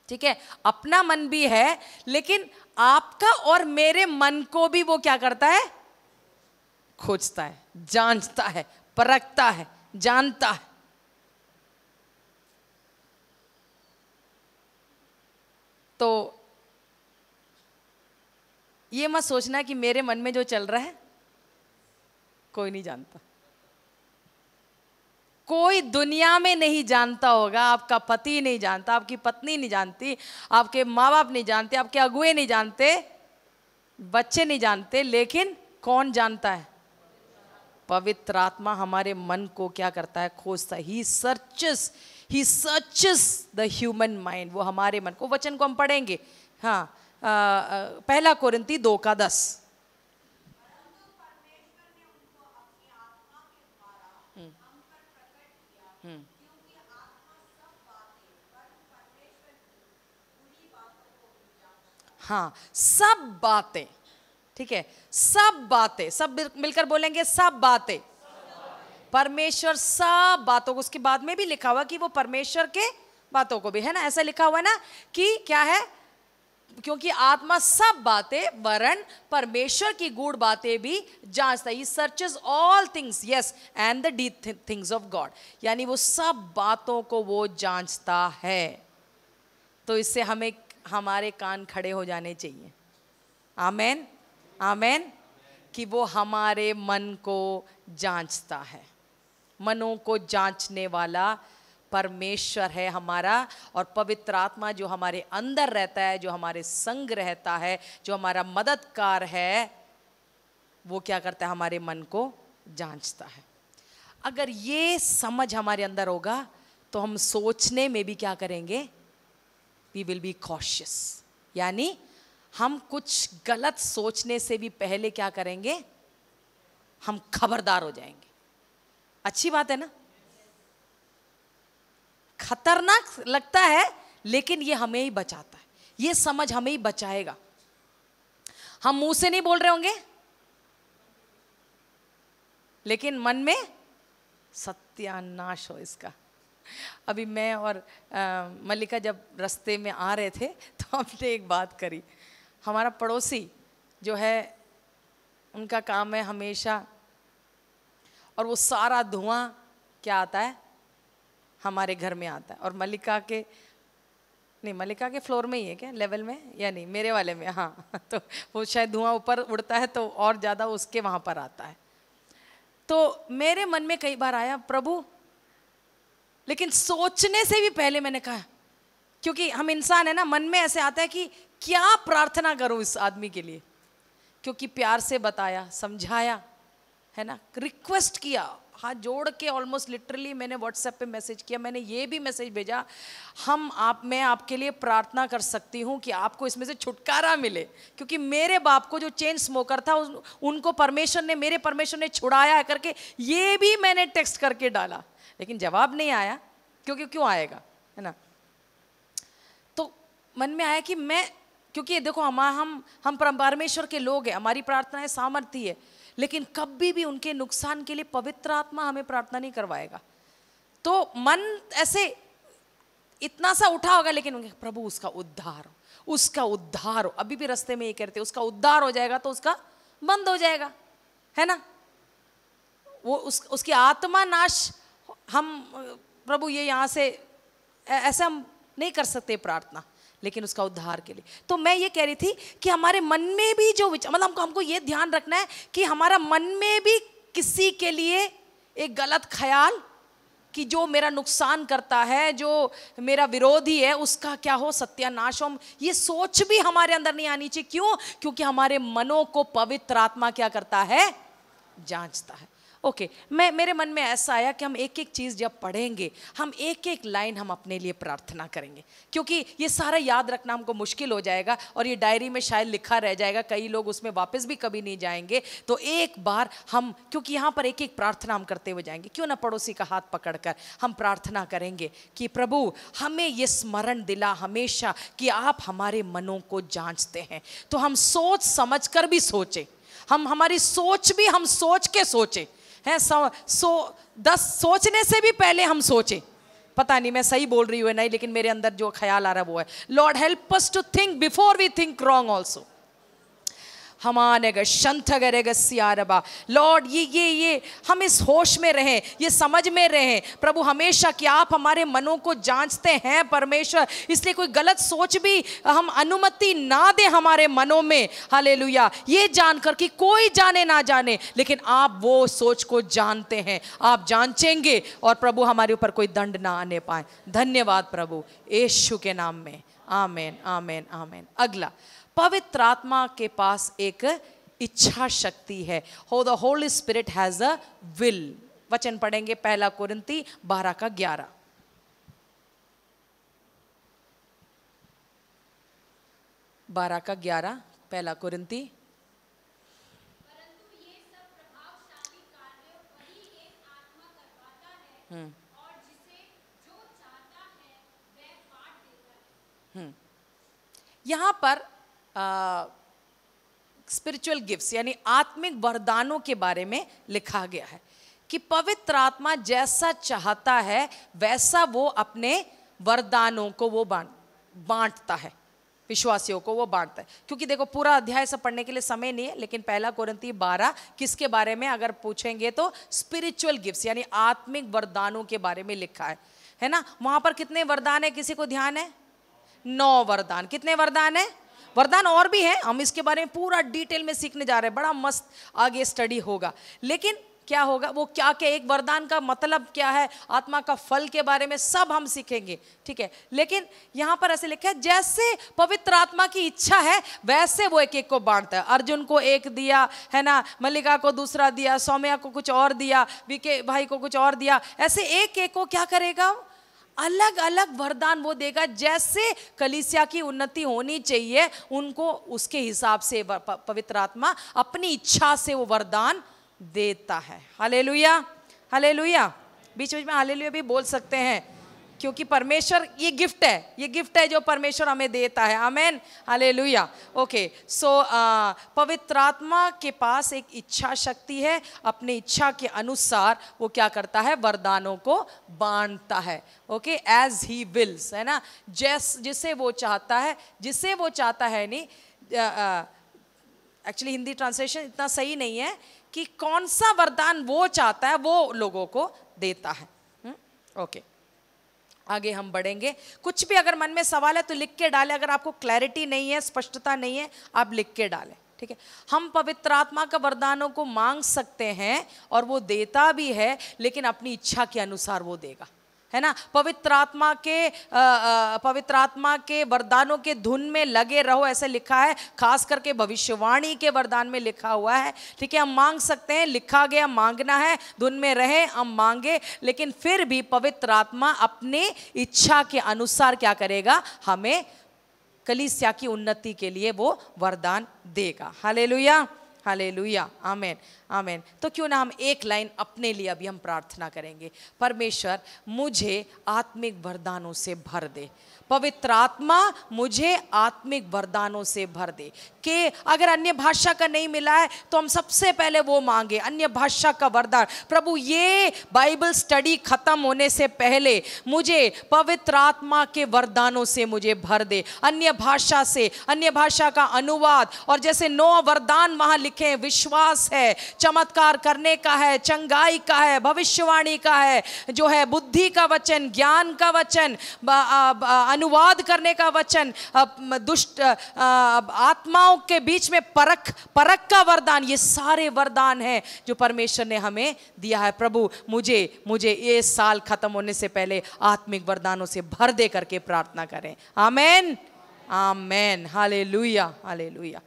ठीक है अपना मन भी है लेकिन आपका और मेरे मन को भी वो क्या करता है खोजता है जांचता है परखता है जानता है तो ये मत सोचना कि मेरे मन में जो चल रहा है कोई नहीं जानता कोई दुनिया में नहीं जानता होगा आपका पति नहीं जानता आपकी पत्नी नहीं जानती आपके माँ बाप नहीं जानते आपके अगुए नहीं जानते बच्चे नहीं जानते लेकिन कौन जानता है पवित्र आत्मा हमारे मन को क्या करता है खोजता he searches he searches the human mind वो हमारे मन को वचन को हम पढ़ेंगे हाँ पहला कुरिंती दो का दस हाँ सब बातें ठीक है सब बातें सब मिलकर बोलेंगे सब बातें परमेश्वर सब बातों को उसके बाद में भी लिखा हुआ कि वो परमेश्वर के बातों को भी है ना ऐसा लिखा हुआ है ना कि क्या है क्योंकि आत्मा सब बातें वरण परमेश्वर की गुड़ बातें भी जांचता he searches all things yes and the deep things of God यानी वो सब बातों को वो जांचता है तो इससे हमें हमारे कान खड़े हो जाने चाहिए आमेन आमेन कि वो हमारे मन को जांचता है मनों को जांचने वाला परमेश्वर है हमारा और पवित्र आत्मा जो हमारे अंदर रहता है जो हमारे संग रहता है जो हमारा मददगार है वो क्या करता है हमारे मन को जांचता है अगर ये समझ हमारे अंदर होगा तो हम सोचने में भी क्या करेंगे वी विल बी कॉशियस यानी हम कुछ गलत सोचने से भी पहले क्या करेंगे हम खबरदार हो जाएंगे अच्छी बात है ना खतरनाक लगता है लेकिन ये हमें ही बचाता है ये समझ हमें ही बचाएगा हम मुंह से नहीं बोल रहे होंगे लेकिन मन में सत्यानाश हो इसका अभी मैं और मल्लिका जब रास्ते में आ रहे थे तो हमने एक बात करी हमारा पड़ोसी जो है उनका काम है हमेशा और वो सारा धुआं क्या आता है हमारे घर में आता है और मल्लिका के नहीं मल्लिका के फ्लोर में ही है क्या लेवल में या नहीं मेरे वाले में हाँ तो वो शायद धुआं ऊपर उड़ता है तो और ज़्यादा उसके वहाँ पर आता है तो मेरे मन में कई बार आया प्रभु लेकिन सोचने से भी पहले मैंने कहा क्योंकि हम इंसान है ना मन में ऐसे आता है कि क्या प्रार्थना करूँ इस आदमी के लिए क्योंकि प्यार से बताया समझाया है ना रिक्वेस्ट किया हाथ जोड़ के ऑलमोस्ट लिटरली मैंने व्हाट्सएप पे मैसेज किया मैंने ये भी मैसेज भेजा हम आप मैं आपके लिए प्रार्थना कर सकती हूँ कि आपको इसमें से छुटकारा मिले क्योंकि मेरे बाप को जो चेन स्मोकर था उन, उनको परमेश्वर ने मेरे परमेश्वर ने छुड़ाया है करके ये भी मैंने टेक्स्ट करके डाला लेकिन जवाब नहीं आया क्योंकि क्यों आएगा है ना तो मन में आया कि मैं क्योंकि देखो हम हम हम परमेश्वर के लोग हैं हमारी प्रार्थनाएं सामर्थ्य है लेकिन कभी भी उनके नुकसान के लिए पवित्र आत्मा हमें प्रार्थना नहीं करवाएगा तो मन ऐसे इतना सा उठा होगा लेकिन प्रभु उसका उद्धार हो उसका उद्धार हो अभी भी रस्ते में ये कहते उसका उद्धार हो जाएगा तो उसका बंद हो जाएगा है ना वो उस उसकी आत्मा नाश हम प्रभु ये यहाँ से ऐसे हम नहीं कर सकते प्रार्थना लेकिन उसका उद्धार के लिए तो मैं ये कह रही थी कि हमारे मन में भी जो विचार मतलब हमको हमको ये ध्यान रखना है कि हमारा मन में भी किसी के लिए एक गलत ख्याल कि जो मेरा नुकसान करता है जो मेरा विरोधी है उसका क्या हो सत्यानाश हो ये सोच भी हमारे अंदर नहीं आनी चाहिए क्यों क्योंकि हमारे मनों को पवित्र आत्मा क्या करता है जांचता है ओके okay, मैं मेरे मन में ऐसा आया कि हम एक एक चीज़ जब पढ़ेंगे हम एक एक लाइन हम अपने लिए प्रार्थना करेंगे क्योंकि ये सारा याद रखना हमको मुश्किल हो जाएगा और ये डायरी में शायद लिखा रह जाएगा कई लोग उसमें वापस भी कभी नहीं जाएंगे तो एक बार हम क्योंकि यहाँ पर एक एक प्रार्थना हम करते हुए जाएंगे क्यों ना पड़ोसी का हाथ पकड़ कर हम प्रार्थना करेंगे कि प्रभु हमें ये स्मरण दिला हमेशा कि आप हमारे मनों को जाँचते हैं तो हम सोच समझ कर भी सोचें हम हमारी सोच भी हम सोच के सोचें हैं सो, सो दस सोचने से भी पहले हम सोचें पता नहीं मैं सही बोल रही हूँ नहीं लेकिन मेरे अंदर जो ख्याल आ रहा है वो है lord help us to think before we think wrong also हमानग शंथगरग गारबा लॉर्ड ये ये ये हम इस होश में रहें ये समझ में रहें प्रभु हमेशा कि आप हमारे मनों को जांचते हैं परमेश्वर इसलिए कोई गलत सोच भी हम अनुमति ना दें हमारे मनों में हले ये जानकर कि कोई जाने ना जाने लेकिन आप वो सोच को जानते हैं आप जांचेंगे और प्रभु हमारे ऊपर कोई दंड ना आने पाए धन्यवाद प्रभु यशु के नाम में आमेन आमेन आमेन अगला पवित्र आत्मा के पास एक इच्छा शक्ति है हो the holy spirit has a will वचन पढ़ेंगे पहला कुरंती बारह का ग्यारह बारह का ग्यारह पहला कुरंती हम्म।, हम्म यहाँ पर स्पिरिचुअल गिफ्ट्स यानी आत्मिक वरदानों के बारे में लिखा गया है कि पवित्र आत्मा जैसा चाहता है वैसा वो अपने वरदानों को वो बांटता है विश्वासियों को वो बांटता है क्योंकि देखो पूरा अध्याय सब पढ़ने के लिए समय नहीं है लेकिन पहला कोरंती बारह किसके बारे में अगर पूछेंगे तो स्पिरिचुअल गिफ्ट्स यानी आत्मिक वरदानों के बारे में लिखा है है ना वहाँ पर कितने वरदान है किसी को ध्यान है नौ वरदान कितने वरदान है वरदान और भी है हम इसके बारे में पूरा डिटेल में सीखने जा रहे हैं बड़ा मस्त आगे स्टडी होगा लेकिन क्या होगा वो क्या क्या एक वरदान का मतलब क्या है आत्मा का फल के बारे में सब हम सीखेंगे ठीक है लेकिन यहाँ पर ऐसे लिखा है जैसे पवित्र आत्मा की इच्छा है वैसे वो एक एक को बांटता है अर्जुन को एक दिया है ना मल्लिका को दूसरा दिया सौम्या को कुछ और दिया वीके भाई को कुछ और दिया ऐसे एक एक को क्या करेगा अलग अलग वरदान वो देगा जैसे कलिसिया की उन्नति होनी चाहिए उनको उसके हिसाब से पवित्र आत्मा अपनी इच्छा से वो वरदान देता है हले लुया बीच बीच में हले भी बोल सकते हैं क्योंकि परमेश्वर ये गिफ्ट है ये गिफ्ट है जो परमेश्वर हमें देता है अमेन हाले ओके सो पवित्र आत्मा के पास एक इच्छा शक्ति है अपनी इच्छा के अनुसार वो क्या करता है वरदानों को बांटता है ओके एज ही विल्स है ना जैस जिसे वो चाहता है जिसे वो चाहता है नहीं एक्चुअली हिंदी ट्रांसलेशन इतना सही नहीं है कि कौन सा वरदान वो चाहता है वो लोगों को देता है हम्म? Okay okay. आगे हम बढ़ेंगे कुछ भी अगर मन में सवाल है तो लिख के डालें अगर आपको क्लैरिटी नहीं है स्पष्टता नहीं है आप लिख के डालें ठीक है हम पवित्र आत्मा का वरदानों को मांग सकते हैं और वो देता भी है लेकिन अपनी इच्छा के अनुसार वो देगा है ना पवित्र आत्मा के पवित्र आत्मा के वरदानों के धुन में लगे रहो ऐसे लिखा है खास करके भविष्यवाणी के वरदान में लिखा हुआ है ठीक है हम मांग सकते हैं लिखा गया मांगना है धुन में रहे हम मांगे लेकिन फिर भी पवित्र आत्मा अपने इच्छा के अनुसार क्या करेगा हमें कलिसिया की उन्नति के लिए वो वरदान देगा हालेलुया हाले लुया आमेन आमेन तो क्यों ना हम एक लाइन अपने लिए अभी हम प्रार्थना करेंगे परमेश्वर मुझे आत्मिक वरदानों से भर दे पवित्र आत्मा मुझे आत्मिक वरदानों से भर दे कि अगर अन्य भाषा का नहीं मिला है तो हम सबसे पहले वो मांगे अन्य भाषा का वरदान प्रभु ये बाइबल स्टडी खत्म होने से पहले मुझे पवित्र आत्मा के वरदानों से मुझे भर दे अन्य भाषा से अन्य भाषा का अनुवाद और जैसे नौ वरदान वहां लिखे हैं विश्वास है चमत्कार करने का है चंगाई का है भविष्यवाणी का है जो है बुद्धि का वचन ज्ञान का वचन अनुवाद करने का वचन दुष्ट आत्माओं के बीच में परख परख का वरदान ये सारे वरदान हैं जो परमेश्वर ने हमें दिया है प्रभु मुझे मुझे ये साल खत्म होने से पहले आत्मिक वरदानों से भर दे करके प्रार्थना करें आमेन आमेन हाले लुया लुया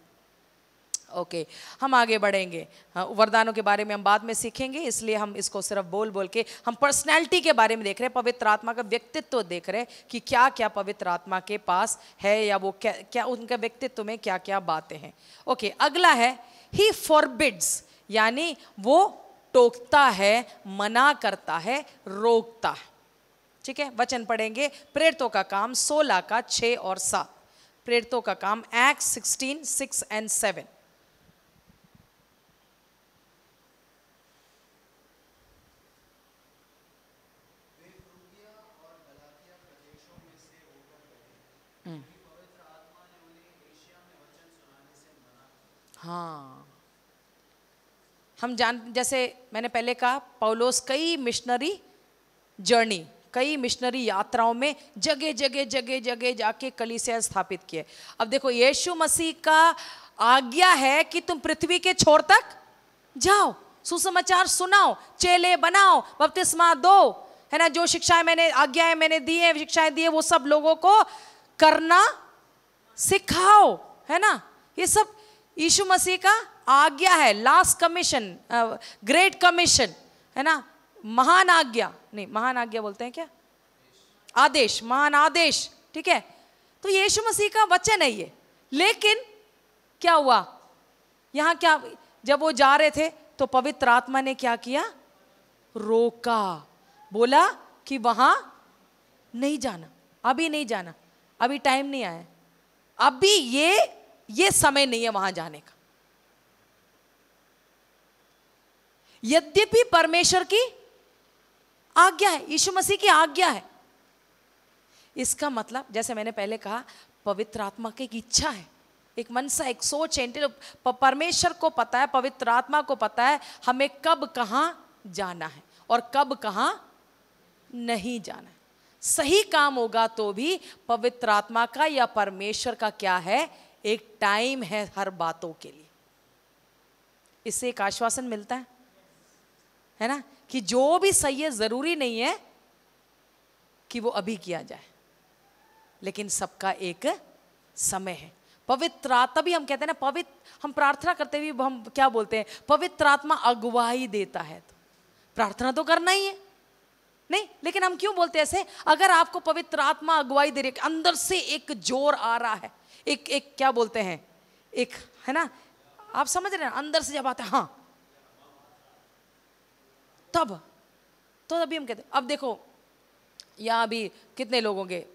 ओके हम आगे बढ़ेंगे हाँ, वरदानों के बारे में हम बाद में सीखेंगे इसलिए हम इसको सिर्फ बोल बोल के हम पर्सनैलिटी के बारे में देख रहे हैं पवित्र आत्मा का व्यक्तित्व देख रहे हैं कि क्या क्या पवित्र आत्मा के पास है या वो क्या क्या उनके व्यक्तित्व में क्या क्या बातें हैं ओके अगला है ही फॉरबिड्स यानी वो टोकता है मना करता है रोकता है ठीक है वचन पढ़ेंगे प्रेरितों का काम सोलह का छः और सात प्रेरितों का काम act sixteen six and seven हम जान जैसे मैंने पहले कहा पौलोस कई मिशनरी जर्नी कई मिशनरी यात्राओं में जगह जगह जगह जगह जाके कलीसिया स्थापित किए अब देखो यीशु मसीह का आज्ञा है कि तुम पृथ्वी के छोर तक जाओ सुसमाचार सुनाओ चेले बनाओ बपतिस्मा दो है ना जो शिक्षाएं मैंने आज्ञाएं मैंने दी हैं शिक्षाएं दी है वो सब लोगों को करना सिखाओ है ना ये सब यीशु मसीह का आज्ञा है लास्ट कमीशन ग्रेट कमीशन है ना महान आज्ञा नहीं महान आज्ञा बोलते हैं क्या आदेश महान आदेश ठीक है तो यीशु मसीह का वचन है ये लेकिन क्या हुआ यहां क्या जब वो जा रहे थे तो पवित्र आत्मा ने क्या किया रोका बोला कि वहां नहीं जाना अभी नहीं जाना अभी टाइम नहीं आया अभी ये ये समय नहीं है वहां जाने का यद्यपि परमेश्वर की आज्ञा है यीशु मसीह की आज्ञा है इसका मतलब जैसे मैंने पहले कहा पवित्र आत्मा की एक इच्छा है एक मनसा एक सोच है परमेश्वर को पता है पवित्र आत्मा को पता है हमें कब कहाँ जाना है और कब कहाँ नहीं जाना है सही काम होगा तो भी पवित्र आत्मा का या परमेश्वर का क्या है एक टाइम है हर बातों के लिए इससे एक आश्वासन मिलता है है ना कि जो भी सही है ज़रूरी नहीं है कि वो अभी किया जाए लेकिन सबका एक समय है पवित्र आत्मा भी हम कहते हैं ना पवित्र हम प्रार्थना करते हुए हम क्या बोलते हैं पवित्र आत्मा अगुवाई देता है तो प्रार्थना तो करना ही है नहीं लेकिन हम क्यों बोलते हैं ऐसे अगर आपको पवित्र आत्मा अगुवाई दे रही है अंदर से एक जोर आ रहा है एक एक क्या बोलते हैं एक है ना आप समझ रहे हैं अंदर से जब आते हैं हाँ तब तो अभी हम कहते अब देखो यहाँ अभी कितने लोग होंगे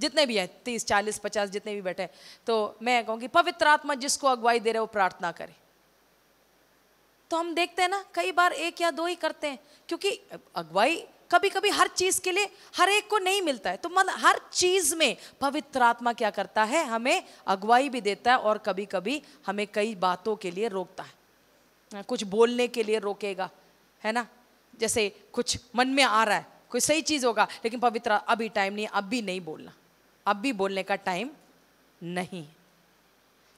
जितने भी हैं तीस चालीस पचास जितने भी बैठे तो मैं कहूँगी पवित्र आत्मा जिसको अगुवाई दे रहे वो प्रार्थना करे तो हम देखते हैं ना कई बार एक या दो ही करते हैं क्योंकि अगुवाई कभी कभी हर चीज़ के लिए हर एक को नहीं मिलता है तो मतलब हर चीज़ में पवित्र आत्मा क्या करता है हमें अगुवाई भी देता है और कभी कभी हमें कई बातों के लिए रोकता है कुछ बोलने के लिए रोकेगा है ना जैसे कुछ मन में आ रहा है कोई सही चीज़ होगा लेकिन पवित्र अभी टाइम नहीं अब भी नहीं बोलना अब भी बोलने का टाइम नहीं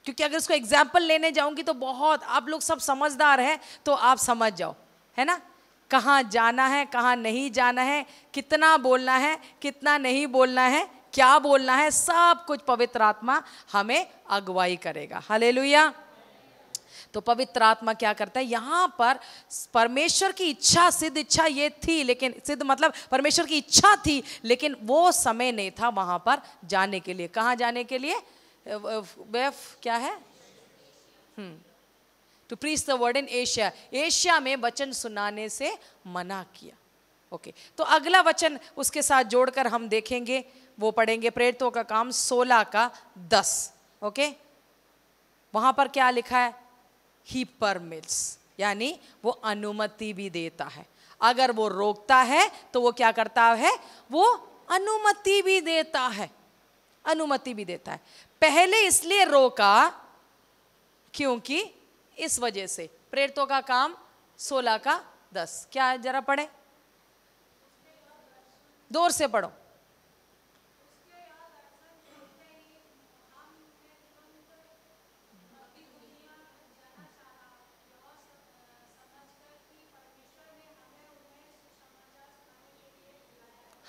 क्योंकि अगर उसको एग्जाम्पल लेने जाऊंगी तो बहुत आप लोग सब समझदार हैं तो आप समझ जाओ है ना कहाँ जाना है कहाँ नहीं जाना है कितना बोलना है कितना नहीं बोलना है क्या बोलना है सब कुछ पवित्र आत्मा हमें अगुवाई करेगा हले तो पवित्र आत्मा क्या करता है यहाँ पर परमेश्वर की इच्छा सिद्ध इच्छा ये थी लेकिन सिद्ध मतलब परमेश्वर की इच्छा थी लेकिन वो समय नहीं था वहाँ पर जाने के लिए कहाँ जाने के लिए वेफ क्या है to preach the word in Asia Asia में वचन सुनाने से मना किया ओके okay. तो अगला वचन उसके साथ जोड़कर हम देखेंगे वो पढ़ेंगे प्रेरितों का काम सोलह का दस ओके okay? वहां पर क्या लिखा है ही परमिट्स यानी वो अनुमति भी देता है अगर वो रोकता है तो वो क्या करता है वो अनुमति भी देता है अनुमति भी देता है पहले इसलिए रोका क्योंकि इस वजह से प्रेरितों का काम सोलह का दस क्या है जरा पढ़े दौर से पढ़ो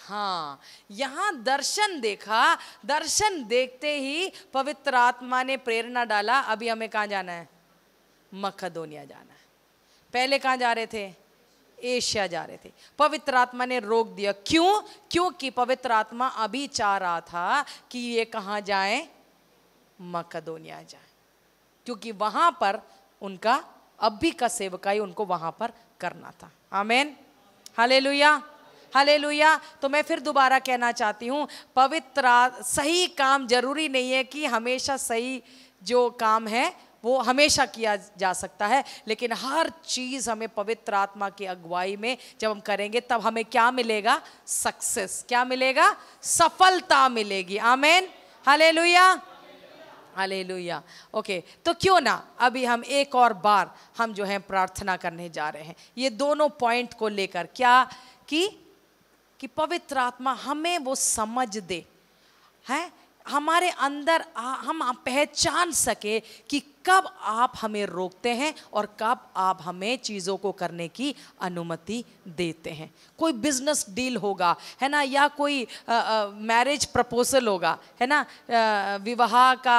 हाँ यहाँ दर्शन देखा दर्शन देखते ही पवित्र आत्मा ने प्रेरणा डाला अभी हमें कहाँ जाना है मखदोनिया जाना है पहले कहाँ जा रहे थे एशिया जा रहे थे पवित्र आत्मा ने रोक दिया क्यों क्योंकि पवित्र आत्मा अभी चाह रहा था कि ये कहाँ जाए मकदोनिया जाए क्योंकि वहाँ पर उनका अभी का सेवकाई उनको वहाँ पर करना था आमेन लुया हले तो मैं फिर दोबारा कहना चाहती हूँ पवित्र सही काम जरूरी नहीं है कि हमेशा सही जो काम है वो हमेशा किया जा सकता है लेकिन हर चीज़ हमें पवित्र आत्मा की अगुवाई में जब हम करेंगे तब हमें क्या मिलेगा सक्सेस क्या मिलेगा सफलता मिलेगी आमेन हले लुया हालेलुया ओके तो क्यों ना अभी हम एक और बार हम जो है प्रार्थना करने जा रहे हैं ये दोनों पॉइंट को लेकर क्या कि कि पवित्र आत्मा हमें वो समझ दे है हमारे अंदर आ, हम पहचान सके कि कब आप हमें रोकते हैं और कब आप हमें चीज़ों को करने की अनुमति देते हैं कोई बिजनेस डील होगा है ना या कोई मैरिज प्रपोजल होगा है ना विवाह का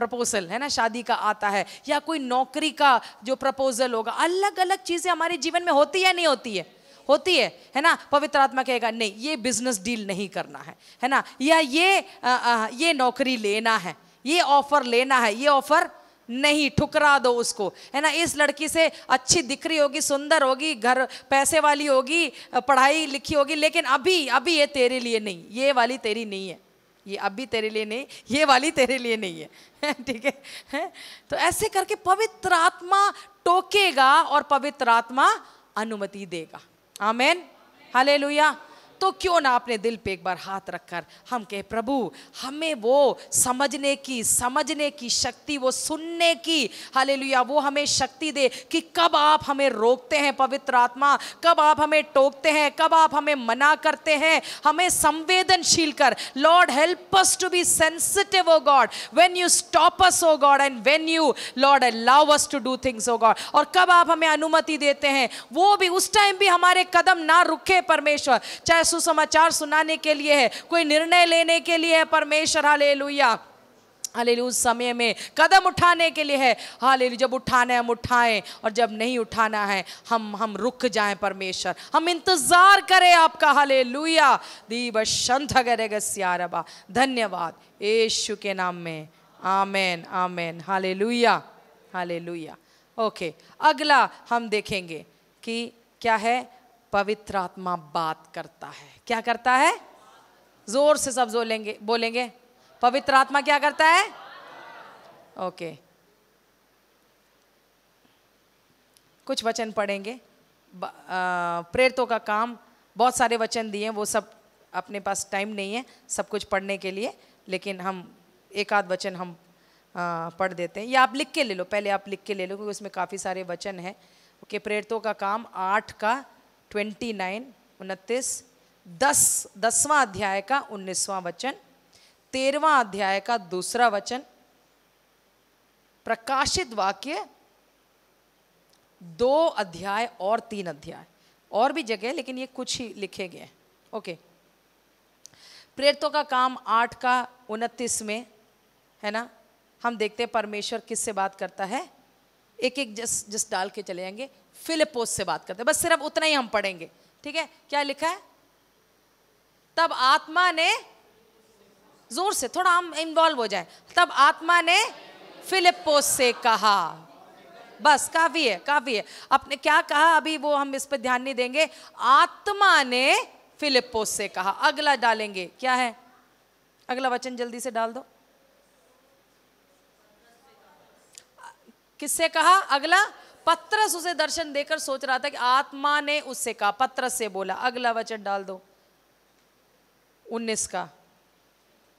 प्रपोजल है ना शादी का आता है या कोई नौकरी का जो प्रपोजल होगा अलग अलग चीज़ें हमारे जीवन में होती है नहीं होती है होती है है ना पवित्र आत्मा कहेगा नहीं ये बिजनेस डील नहीं करना है है ना या ये आ, आ, ये नौकरी लेना है ये ऑफर लेना है ये ऑफर नहीं ठुकरा दो उसको है ना इस लड़की से अच्छी दिख रही होगी सुंदर होगी घर पैसे वाली होगी पढ़ाई लिखी होगी लेकिन अभी अभी ये तेरे लिए नहीं ये वाली तेरी नहीं है ये अभी तेरे लिए नहीं ये वाली तेरे लिए नहीं है ठीक है, है तो ऐसे करके पवित्र आत्मा टोकेगा और पवित्र आत्मा अनुमति देगा Amen. Hallelujah. तो क्यों ना अपने दिल पे एक बार हाथ रखकर हम कहे प्रभु हमें वो समझने की समझने की शक्ति वो सुनने की हाले वो हमें शक्ति दे कि कब आप हमें रोकते हैं पवित्र आत्मा कब आप हमें टोकते हैं कब आप हमें मना करते हैं हमें संवेदनशील कर lord help us to be sensitive O God when you stop us O God and when you lord allow us to do things O God और कब आप हमें अनुमति देते हैं वो भी उस टाइम भी हमारे कदम ना रुके परमेश्वर चाहे सुसमाचार सुनाने के लिए है कोई निर्णय लेने के लिए है परमेश्वर हाले हालेलू उस समय में कदम उठाने के लिए है हालेलू जब उठाना है हम उठाएं और जब नहीं उठाना है हम हम रुक जाएं परमेश्वर हम इंतज़ार करें आपका हालेलुया दीव शंत गरगस्यारबा धन्यवाद यीशु के नाम में amen amen hallelujah hallelujah okay अगला हम देखेंगे कि क्या है पवित्र आत्मा बात करता है क्या करता है जोर से सब जोलेंगे बोलेंगे पवित्र आत्मा क्या करता है ओके कुछ वचन पढ़ेंगे प्रेरितों का काम बहुत सारे वचन दिए वो सब अपने पास टाइम नहीं है सब कुछ पढ़ने के लिए लेकिन हम एक आध वचन हम आ, पढ़ देते हैं या आप लिख के ले लो पहले आप लिख के ले लो क्योंकि उसमें काफ़ी सारे वचन हैं ओके प्रेरितों का काम आठ का ट्वेंटी नाइन उनतीस दस दसवां अध्याय का उन्नीसवां वचन तेरहवा अध्याय का दूसरा वचन प्रकाशित वाक्य दो अध्याय और तीन अध्याय और भी जगह लेकिन ये कुछ ही लिखे गए हैं ओके प्रेरितों का काम आठ का उनतीस में है ना हम देखते हैं परमेश्वर किससे बात करता है एक एक जस जस डाल के चले जाएंगे फिलिपोस से बात करते हैं बस सिर्फ उतना ही हम पढ़ेंगे ठीक है क्या लिखा है तब आत्मा ने जोर से थोड़ा हम इन्वॉल्व हो जाए तब आत्मा ने फिलिपोस से कहा बस काफी है काफी है अपने क्या कहा अभी वो हम इस पर ध्यान नहीं देंगे आत्मा ने फिलिपोस से कहा अगला डालेंगे क्या है अगला वचन जल्दी से डाल दो किससे कहा अगला पत्रस उसे दर्शन देकर सोच रहा था कि आत्मा ने उससे कहा पत्रस से बोला अगला वचन डाल दो उन्नीस का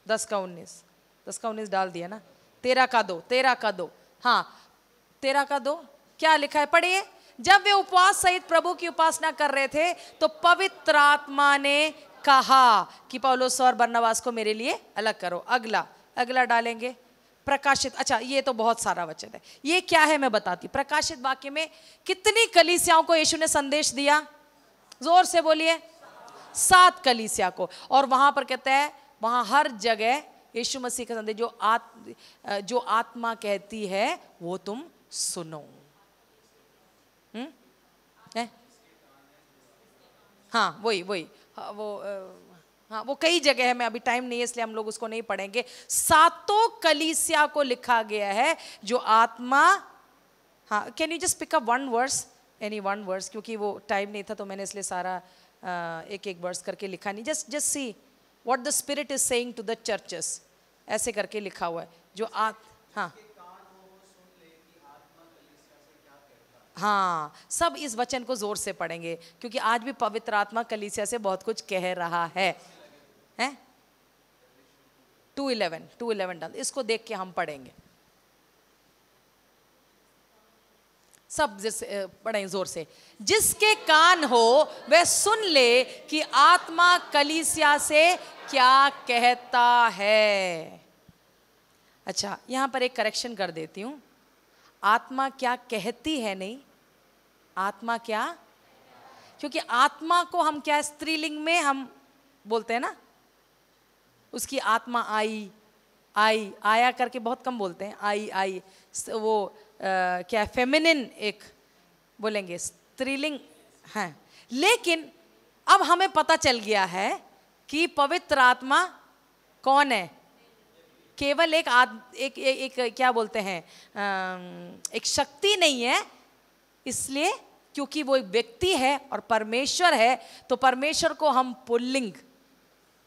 दस का उन्नीस दस का उन्नीस डाल दिया ना तेरह का दो तेरह का दो हाँ तेरह का दो क्या लिखा है पढ़िए जब वे उपवास सहित प्रभु की उपासना कर रहे थे तो पवित्र आत्मा ने कहा कि पौलोस और बर्नवास को मेरे लिए अलग करो अगला अगला डालेंगे प्रकाशित अच्छा ये तो बहुत सारा वचन है ये क्या है मैं बताती प्रकाशित वाक्य में कितनी कलीसियाओं को यीशु ने संदेश दिया जोर से बोलिए सात कलीसिया को और वहां पर कहते हैं वहां हर जगह यीशु मसीह का संदेश जो आत जो आत्मा कहती है वो तुम सुनो हुँ? हाँ वही वही हाँ, वो हाँ वो कई जगह है मैं अभी टाइम नहीं है इसलिए हम लोग उसको नहीं पढ़ेंगे सातों कलीसिया को लिखा गया है जो आत्मा हाँ can you just pick up one verse any one verse क्योंकि वो टाइम नहीं था तो मैंने इसलिए सारा आ, एक एक वर्स करके लिखा नहीं just just see what the spirit is saying to the churches ऐसे करके लिखा हुआ है जो आ हाँ हाँ सब इस वचन को जोर से पढ़ेंगे क्योंकि आज भी पवित्र आत्मा कलीसिया से बहुत कुछ कह रहा है हैं टू इलेवन टू इलेवन डाल इसको देख के हम पढ़ेंगे सब जैसे पढ़ें जोर से जिसके कान हो वह सुन ले कि आत्मा कलीसिया से क्या कहता है अच्छा यहां पर एक करेक्शन कर देती हूं आत्मा क्या कहती है नहीं आत्मा क्या क्योंकि आत्मा को हम क्या स्त्रीलिंग में हम बोलते हैं ना उसकी आत्मा आई आई आया करके बहुत कम बोलते हैं आई आई वो आ, क्या फेमिनिन एक बोलेंगे स्त्रीलिंग हैं लेकिन अब हमें पता चल गया है कि पवित्र आत्मा कौन है केवल एक आद एक, एक, एक क्या बोलते हैं एक शक्ति नहीं है इसलिए क्योंकि वो एक व्यक्ति है और परमेश्वर है तो परमेश्वर को हम पुल्लिंग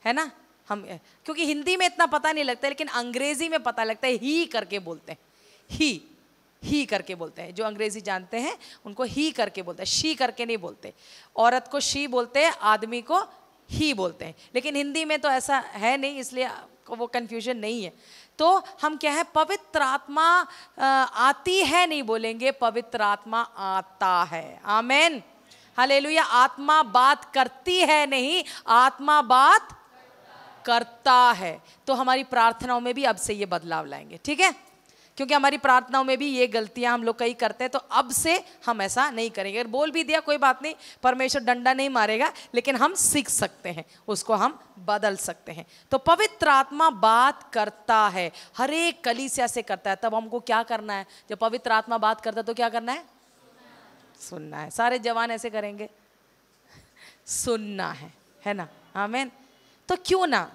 है ना हम क्योंकि हिंदी में इतना पता नहीं लगता लेकिन अंग्रेज़ी में पता लगता है ही करके बोलते हैं ही ही करके बोलते हैं जो अंग्रेज़ी जानते हैं उनको ही करके बोलते हैं शी करके नहीं बोलते औरत को शी बोलते हैं आदमी को ही बोलते हैं लेकिन हिंदी में तो ऐसा है नहीं इसलिए वो कन्फ्यूजन नहीं है तो हम क्या है पवित्र आत्मा आती है नहीं बोलेंगे पवित्र आत्मा आता है आमेन हालेलुया आत्मा बात करती है नहीं आत्मा बात करता है तो हमारी प्रार्थनाओं में भी अब से ये बदलाव लाएंगे ठीक है क्योंकि हमारी प्रार्थनाओं में भी ये गलतियां हम लोग कई करते हैं तो अब से हम ऐसा नहीं करेंगे अगर बोल भी दिया कोई बात नहीं परमेश्वर डंडा नहीं मारेगा लेकिन हम सीख सकते हैं उसको हम बदल सकते हैं तो पवित्र आत्मा बात करता है हर एक कलीसिया से करता है तब हमको क्या करना है जब पवित्र आत्मा बात करता है तो क्या करना है सुनना है सारे जवान ऐसे करेंगे सुनना है है ना हाँ तो क्यों ना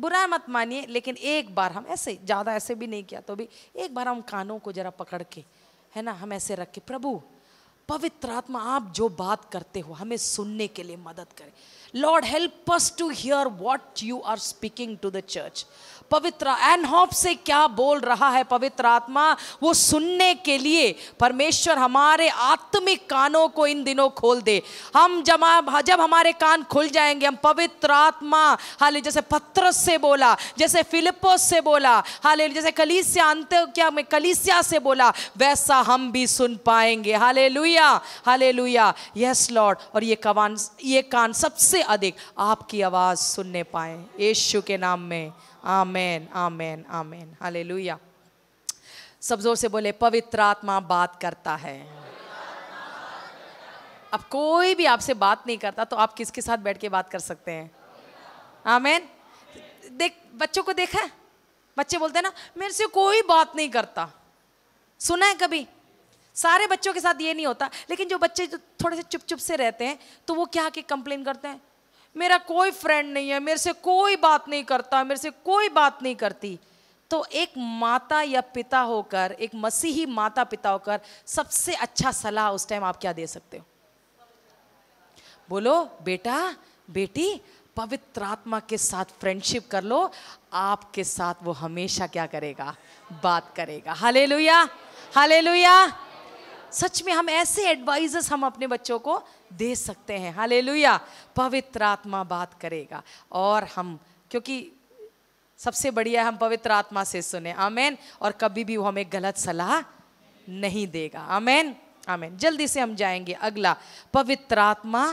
बुरा मत मानिए लेकिन एक बार हम ऐसे ज़्यादा ऐसे भी नहीं किया तो भी एक बार हम कानों को ज़रा पकड़ के है ना हम ऐसे रख के प्रभु पवित्र आत्मा आप जो बात करते हो हमें सुनने के लिए मदद करें lord help us to hear what you are speaking to the church पवित्र एन हॉप से क्या बोल रहा है पवित्र आत्मा वो सुनने के लिए परमेश्वर हमारे आत्मिक कानों को इन दिनों खोल दे हम जब जब हमारे कान खुल जाएंगे हम पवित्र आत्मा हाल जैसे पत्रस से बोला जैसे फिलिपोस से बोला हाल जैसे कलीसिया अंत क्या कलीसिया से बोला वैसा हम भी सुन पाएंगे हाले लुई लुया हाले लुया यस लॉर्ड और ये कवान ये कान सबसे अधिक आपकी आवाज़ सुनने पाए यीशु के नाम में आमेन आमेन आमेन हाले लुया सब जोर से बोले पवित्र आत्मा बात करता है अब कोई भी आपसे बात नहीं करता तो आप किसके साथ बैठ के बात कर सकते हैं आमेन देख बच्चों को देखा है बच्चे बोलते हैं ना मेरे से कोई बात नहीं करता सुना है कभी सारे बच्चों के साथ ये नहीं होता लेकिन जो बच्चे जो थोड़े से चुप चुप से रहते हैं तो वो क्या आके कंप्लेन करते हैं मेरा कोई फ्रेंड नहीं है मेरे से कोई बात नहीं करता मेरे से कोई बात नहीं करती तो एक माता या पिता होकर एक मसीही माता पिता होकर सबसे अच्छा सलाह उस टाइम आप क्या दे सकते हो बोलो बेटा बेटी पवित्र आत्मा के साथ फ्रेंडशिप कर लो आपके साथ वो हमेशा क्या करेगा बात करेगा हाले लुया हाले लुया सच में हम ऐसे एडवाइजर्स हम अपने बच्चों को दे सकते हैं हाले पवित्र आत्मा बात करेगा और हम क्योंकि सबसे बढ़िया हम पवित्र आत्मा से सुने आमेन और कभी भी वो हमें गलत सलाह नहीं देगा आमेन आमेन जल्दी से हम जाएंगे अगला पवित्र आत्मा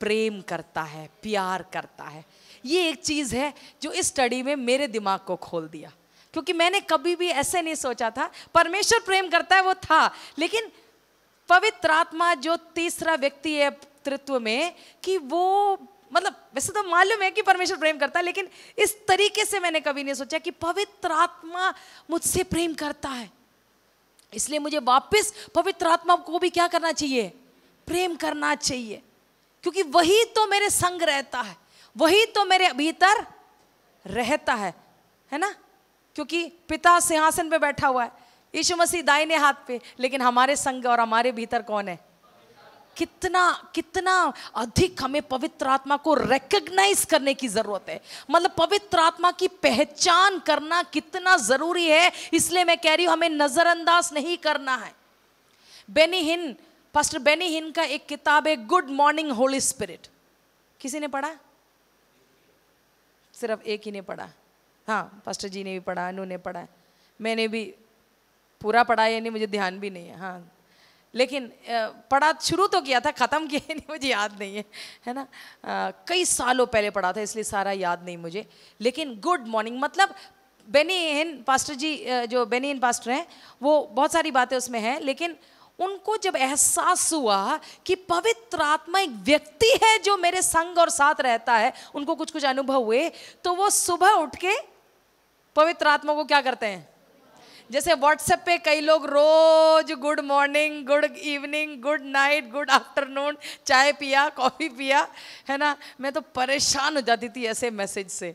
प्रेम करता है प्यार करता है ये एक चीज़ है जो इस स्टडी में मेरे दिमाग को खोल दिया क्योंकि मैंने कभी भी ऐसे नहीं सोचा था परमेश्वर प्रेम करता है वो था लेकिन पवित्र आत्मा जो तीसरा व्यक्ति है तृत्व में कि वो मतलब वैसे तो मालूम है कि परमेश्वर प्रेम करता है लेकिन इस तरीके से मैंने कभी नहीं सोचा कि पवित्र आत्मा मुझसे प्रेम करता है इसलिए मुझे वापस पवित्र आत्मा को भी क्या करना चाहिए प्रेम करना चाहिए क्योंकि वही तो मेरे संग रहता है वही तो मेरे भीतर रहता है है ना क्योंकि पिता सिंहासन पे बैठा हुआ है यीशु मसीह दाहिने हाथ पे लेकिन हमारे संग और हमारे भीतर कौन है कितना कितना अधिक हमें पवित्र आत्मा को रिकग्नाइज करने की ज़रूरत है मतलब पवित्र आत्मा की पहचान करना कितना ज़रूरी है इसलिए मैं कह रही हूं हमें नज़रअंदाज नहीं करना है बेनी हिन पास्टर बेनी हिन का एक किताब है गुड मॉर्निंग होली स्पिरिट किसी ने पढ़ा सिर्फ एक ही ने पढ़ा हाँ पास्टर जी ने भी पढ़ा अनु ने पढ़ा मैंने भी पूरा पढ़ा या नहीं मुझे ध्यान भी नहीं है हाँ लेकिन पढ़ा शुरू तो किया था ख़त्म किया नहीं मुझे याद नहीं है है ना आ, कई सालों पहले पढ़ा था इसलिए सारा याद नहीं मुझे लेकिन गुड मॉर्निंग मतलब बेनी एन पास्टर जी जो बेनी इन पास्टर हैं वो बहुत सारी बातें उसमें हैं लेकिन उनको जब एहसास हुआ कि पवित्र आत्मा एक व्यक्ति है जो मेरे संग और साथ रहता है उनको कुछ कुछ अनुभव हुए तो वो सुबह उठ के पवित्र आत्मा को क्या करते हैं जैसे व्हाट्सएप पे कई लोग रोज good morning good evening good night good afternoon चाय पिया कॉफ़ी पिया है ना मैं तो परेशान हो जाती थी ऐसे मैसेज से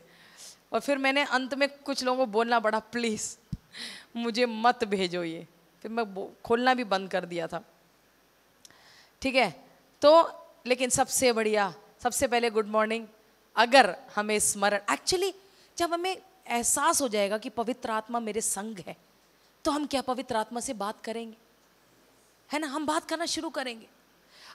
और फिर मैंने अंत में कुछ लोगों को बोलना पड़ा प्लीज़ मुझे मत भेजो ये फिर मैं खोलना भी बंद कर दिया था ठीक है तो लेकिन सबसे बढ़िया सबसे पहले गुड मॉर्निंग अगर हमें स्मरण एक्चुअली जब हमें एहसास हो जाएगा कि पवित्र आत्मा मेरे संग है तो हम क्या पवित्र आत्मा से बात करेंगे है ना हम बात करना शुरू करेंगे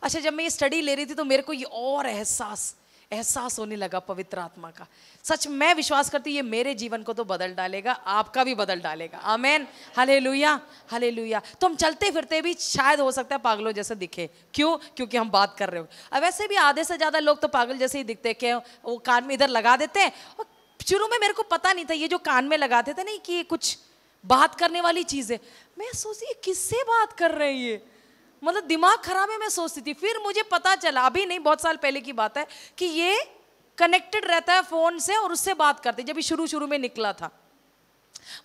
अच्छा जब मैं ये स्टडी ले रही थी तो मेरे को ये और एहसास एहसास होने लगा पवित्र आत्मा का सच मैं विश्वास करती ये मेरे जीवन को तो बदल डालेगा आपका भी बदल डालेगा आमेन हले लुया हले लुया तो हम चलते फिरते भी शायद हो सकता है पागलों जैसे दिखे क्यों क्योंकि हम बात कर रहे हो अब वैसे भी आधे से ज़्यादा लोग तो पागल जैसे ही दिखते हैं वो कान में इधर लगा देते हैं और शुरू में मेरे को पता नहीं था ये जो कान में लगाते थे नहीं कि ये कुछ बात करने वाली चीज़ है मैं ये किससे बात कर रहे हैं ये मतलब दिमाग खराब है मैं सोचती थी फिर मुझे पता चला अभी नहीं बहुत साल पहले की बात है कि ये कनेक्टेड रहता है फ़ोन से और उससे बात करते जब शुरू शुरू में निकला था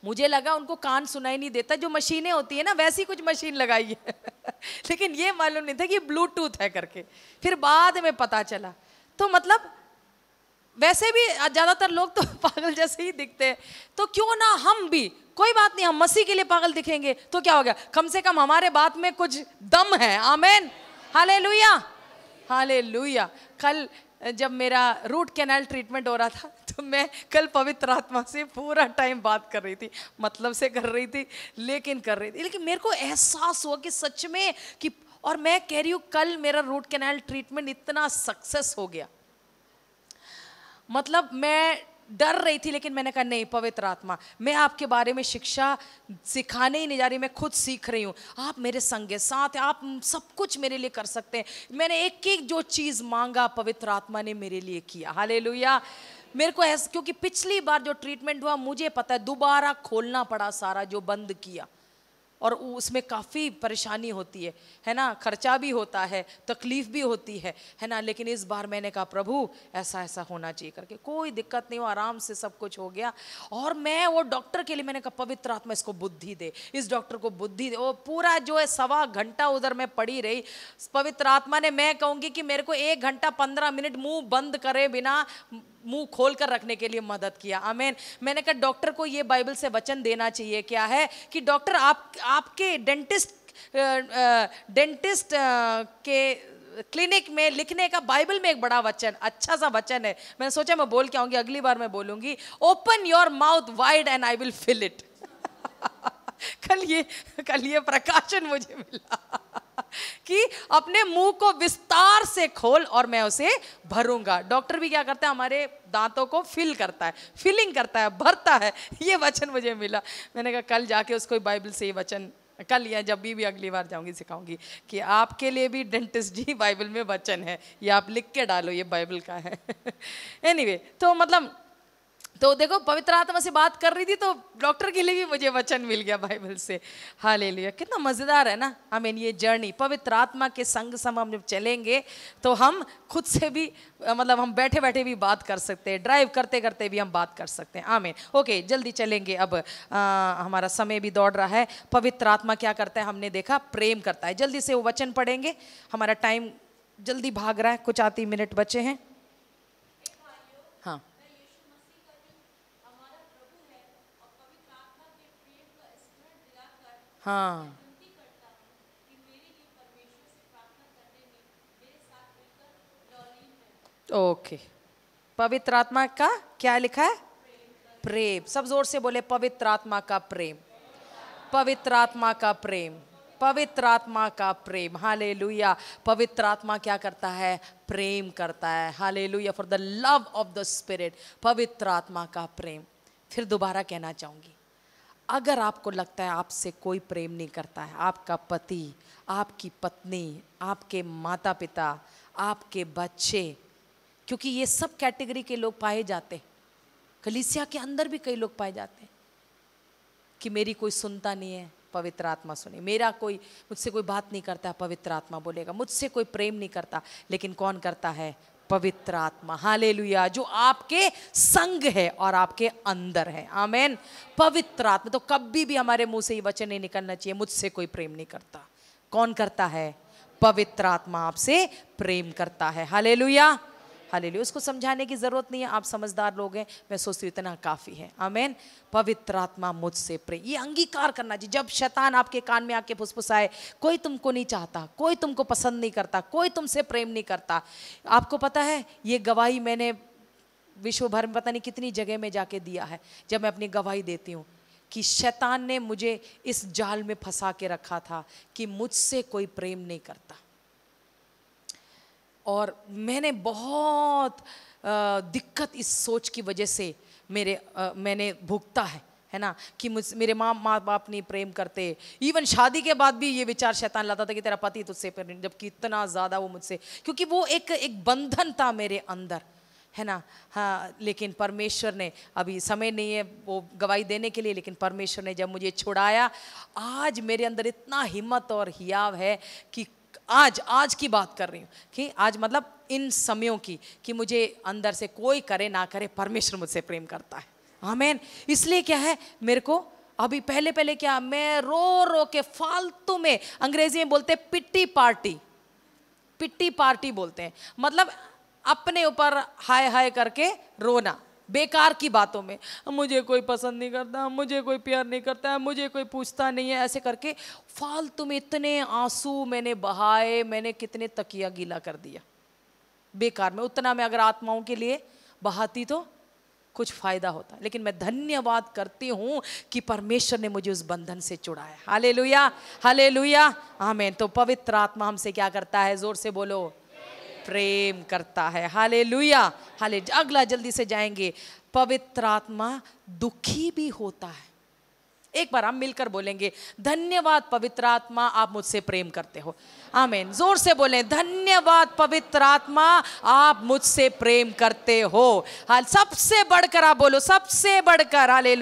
मुझे लगा उनको कान सुनाई नहीं देता जो मशीनें होती है ना वैसी कुछ मशीन लगाई है लेकिन ये मालूम नहीं था कि ब्लूटूथ है करके फिर बाद में पता चला तो मतलब वैसे भी ज़्यादातर लोग तो पागल जैसे ही दिखते हैं तो क्यों ना हम भी कोई बात नहीं हम मसीह के लिए पागल दिखेंगे तो क्या हो गया कम से कम हमारे बात में कुछ दम है आमेन हाले लुया हाले लुया कल जब मेरा रूट कैनाल ट्रीटमेंट हो रहा था तो मैं कल पवित्र आत्मा से पूरा टाइम बात कर रही थी मतलब से कर रही थी लेकिन कर रही थी लेकिन मेरे को एहसास हुआ कि सच में कि और मैं कह रही हूँ कल मेरा रूट कैनाल ट्रीटमेंट इतना सक्सेस हो गया मतलब मैं डर रही थी लेकिन मैंने कहा नहीं पवित्र आत्मा मैं आपके बारे में शिक्षा सिखाने ही नहीं जा रही मैं खुद सीख रही हूँ आप मेरे संग साथ हैं आप सब कुछ मेरे लिए कर सकते हैं मैंने एक एक जो चीज़ मांगा पवित्र आत्मा ने मेरे लिए किया हाले मेरे को ऐसा क्योंकि पिछली बार जो ट्रीटमेंट हुआ मुझे पता है दोबारा खोलना पड़ा सारा जो बंद किया और उसमें काफ़ी परेशानी होती है है ना खर्चा भी होता है तकलीफ़ भी होती है है ना लेकिन इस बार मैंने कहा प्रभु ऐसा ऐसा होना चाहिए करके कोई दिक्कत नहीं हो आराम से सब कुछ हो गया और मैं वो डॉक्टर के लिए मैंने कहा पवित्र आत्मा इसको बुद्धि दे इस डॉक्टर को बुद्धि दे वो पूरा जो है सवा घंटा उधर मैं पड़ी रही पवित्र आत्मा ने मैं कहूँगी कि मेरे को एक घंटा पंद्रह मिनट मुँह बंद करे बिना मुंह खोल कर रखने के लिए मदद किया अमेन मैंने कहा डॉक्टर को ये बाइबल से वचन देना चाहिए क्या है कि डॉक्टर आप आपके डेंटिस्ट डेंटिस्ट के क्लिनिक में लिखने का बाइबल में एक बड़ा वचन अच्छा सा वचन है मैंने सोचा मैं बोल के आऊँगी अगली बार मैं बोलूँगी open your mouth wide and I will fill it कल ये कल ये प्रकाशन मुझे मिला कि अपने मुंह को विस्तार से खोल और मैं उसे भरूंगा डॉक्टर भी क्या करता है हमारे दांतों को फिल करता है फिलिंग करता है भरता है ये वचन मुझे मिला मैंने कहा कल जाके उसको बाइबल से ये वचन कल या जब भी भी अगली बार जाऊंगी सिखाऊंगी कि आपके लिए भी डेंटिस्ट जी बाइबल में वचन है ये आप लिख के डालो ये बाइबल का है एनीवे anyway, तो मतलब तो देखो पवित्र आत्मा से बात कर रही थी तो डॉक्टर के लिए भी मुझे वचन मिल गया बाइबल से हाँ ले लिया कितना मज़ेदार है ना आई मीन ये जर्नी पवित्र आत्मा के संग सम हम जब चलेंगे तो हम खुद से भी मतलब हम बैठे बैठे भी बात कर सकते हैं ड्राइव करते करते भी हम बात कर सकते हैं आमीन ओके जल्दी चलेंगे अब आ, हमारा समय भी दौड़ रहा है पवित्र आत्मा क्या करता है हमने देखा प्रेम करता है जल्दी से वो वचन पढ़ेंगे हमारा टाइम जल्दी भाग रहा है कुछ आती मिनट बचे हैं हाँ ओके पवित्र आत्मा का क्या लिखा है प्रेम सब जोर से बोले पवित्र आत्मा का प्रेम पवित्र आत्मा का प्रेम पवित्र आत्मा का प्रेम हाले लुया पवित्र आत्मा क्या करता है प्रेम करता है hallelujah for the love of the spirit पवित्र आत्मा का प्रेम फिर दोबारा कहना चाहूँगी अगर आपको लगता है आपसे कोई प्रेम नहीं करता है आपका पति आपकी पत्नी आपके माता पिता आपके बच्चे क्योंकि ये सब कैटेगरी के लोग पाए जाते हैं कलिसिया के अंदर भी कई लोग पाए जाते हैं कि मेरी कोई सुनता नहीं है पवित्र आत्मा सुने मेरा कोई मुझसे कोई बात नहीं करता पवित्र आत्मा बोलेगा मुझसे कोई प्रेम नहीं करता लेकिन कौन करता है पवित्र आत्मा हाले जो आपके संग है और आपके अंदर है आमेन पवित्र आत्मा तो कभी भी हमारे मुंह से ये वचन नहीं निकलना चाहिए मुझसे कोई प्रेम नहीं करता कौन करता है पवित्र आत्मा आपसे प्रेम करता है हाले हाल उसको समझाने की ज़रूरत नहीं है आप समझदार लोग हैं मैं सोचती हूँ इतना काफ़ी है आमेन पवित्र आत्मा मुझसे प्रे ये अंगीकार करना चाहिए जब शैतान आपके कान में आके फुसफुसाए कोई तुमको नहीं चाहता कोई तुमको पसंद नहीं करता कोई तुमसे प्रेम नहीं करता आपको पता है ये गवाही मैंने विश्व भर में पता नहीं कितनी जगह में जाके दिया है जब मैं अपनी गवाही देती हूँ कि शैतान ने मुझे इस जाल में फंसा के रखा था कि मुझसे कोई प्रेम नहीं करता और मैंने बहुत दिक्कत इस सोच की वजह से मेरे आ, मैंने भुगता है है ना कि मुझ मेरे माँ माँ बाप नहीं प्रेम करते इवन शादी के बाद भी ये विचार शैतान लाता था कि तेरा पति तुझसे प्रेम जबकि इतना ज़्यादा वो मुझसे क्योंकि वो एक एक बंधन था मेरे अंदर है ना हाँ लेकिन परमेश्वर ने अभी समय नहीं है वो गवाही देने के लिए लेकिन परमेश्वर ने जब मुझे छुड़ाया आज मेरे अंदर इतना हिम्मत और हियाव है कि आज आज की बात कर रही हूँ कि आज मतलब इन समयों की कि मुझे अंदर से कोई करे ना करे परमेश्वर मुझसे प्रेम करता है हमें इसलिए क्या है मेरे को अभी पहले पहले क्या मैं रो रो के फालतू में अंग्रेजी में बोलते पिट्टी पार्टी पिट्टी पार्टी बोलते हैं मतलब अपने ऊपर हाय हाय करके रोना बेकार की बातों में मुझे कोई पसंद नहीं करता मुझे कोई प्यार नहीं करता मुझे कोई पूछता नहीं है ऐसे करके फालतू में इतने आंसू मैंने बहाए मैंने कितने तकिया गीला कर दिया बेकार में उतना मैं अगर आत्माओं के लिए बहाती तो कुछ फायदा होता है लेकिन मैं धन्यवाद करती हूँ कि परमेश्वर ने मुझे उस बंधन से छुड़ाया हाले लुया हाले लुया तो पवित्र आत्मा हमसे क्या करता है जोर से बोलो प्रेम करता है हाले लुया हाले अगला जल्दी से जाएंगे पवित्र आत्मा दुखी भी होता है एक बार हम मिलकर बोलेंगे धन्यवाद पवित्र आत्मा आप मुझसे प्रेम करते हो आमेन जोर से बोलें धन्यवाद पवित्र आत्मा आप मुझसे प्रेम करते हो हाल सबसे बढ़कर आप बोलो सबसे बढ़कर हाले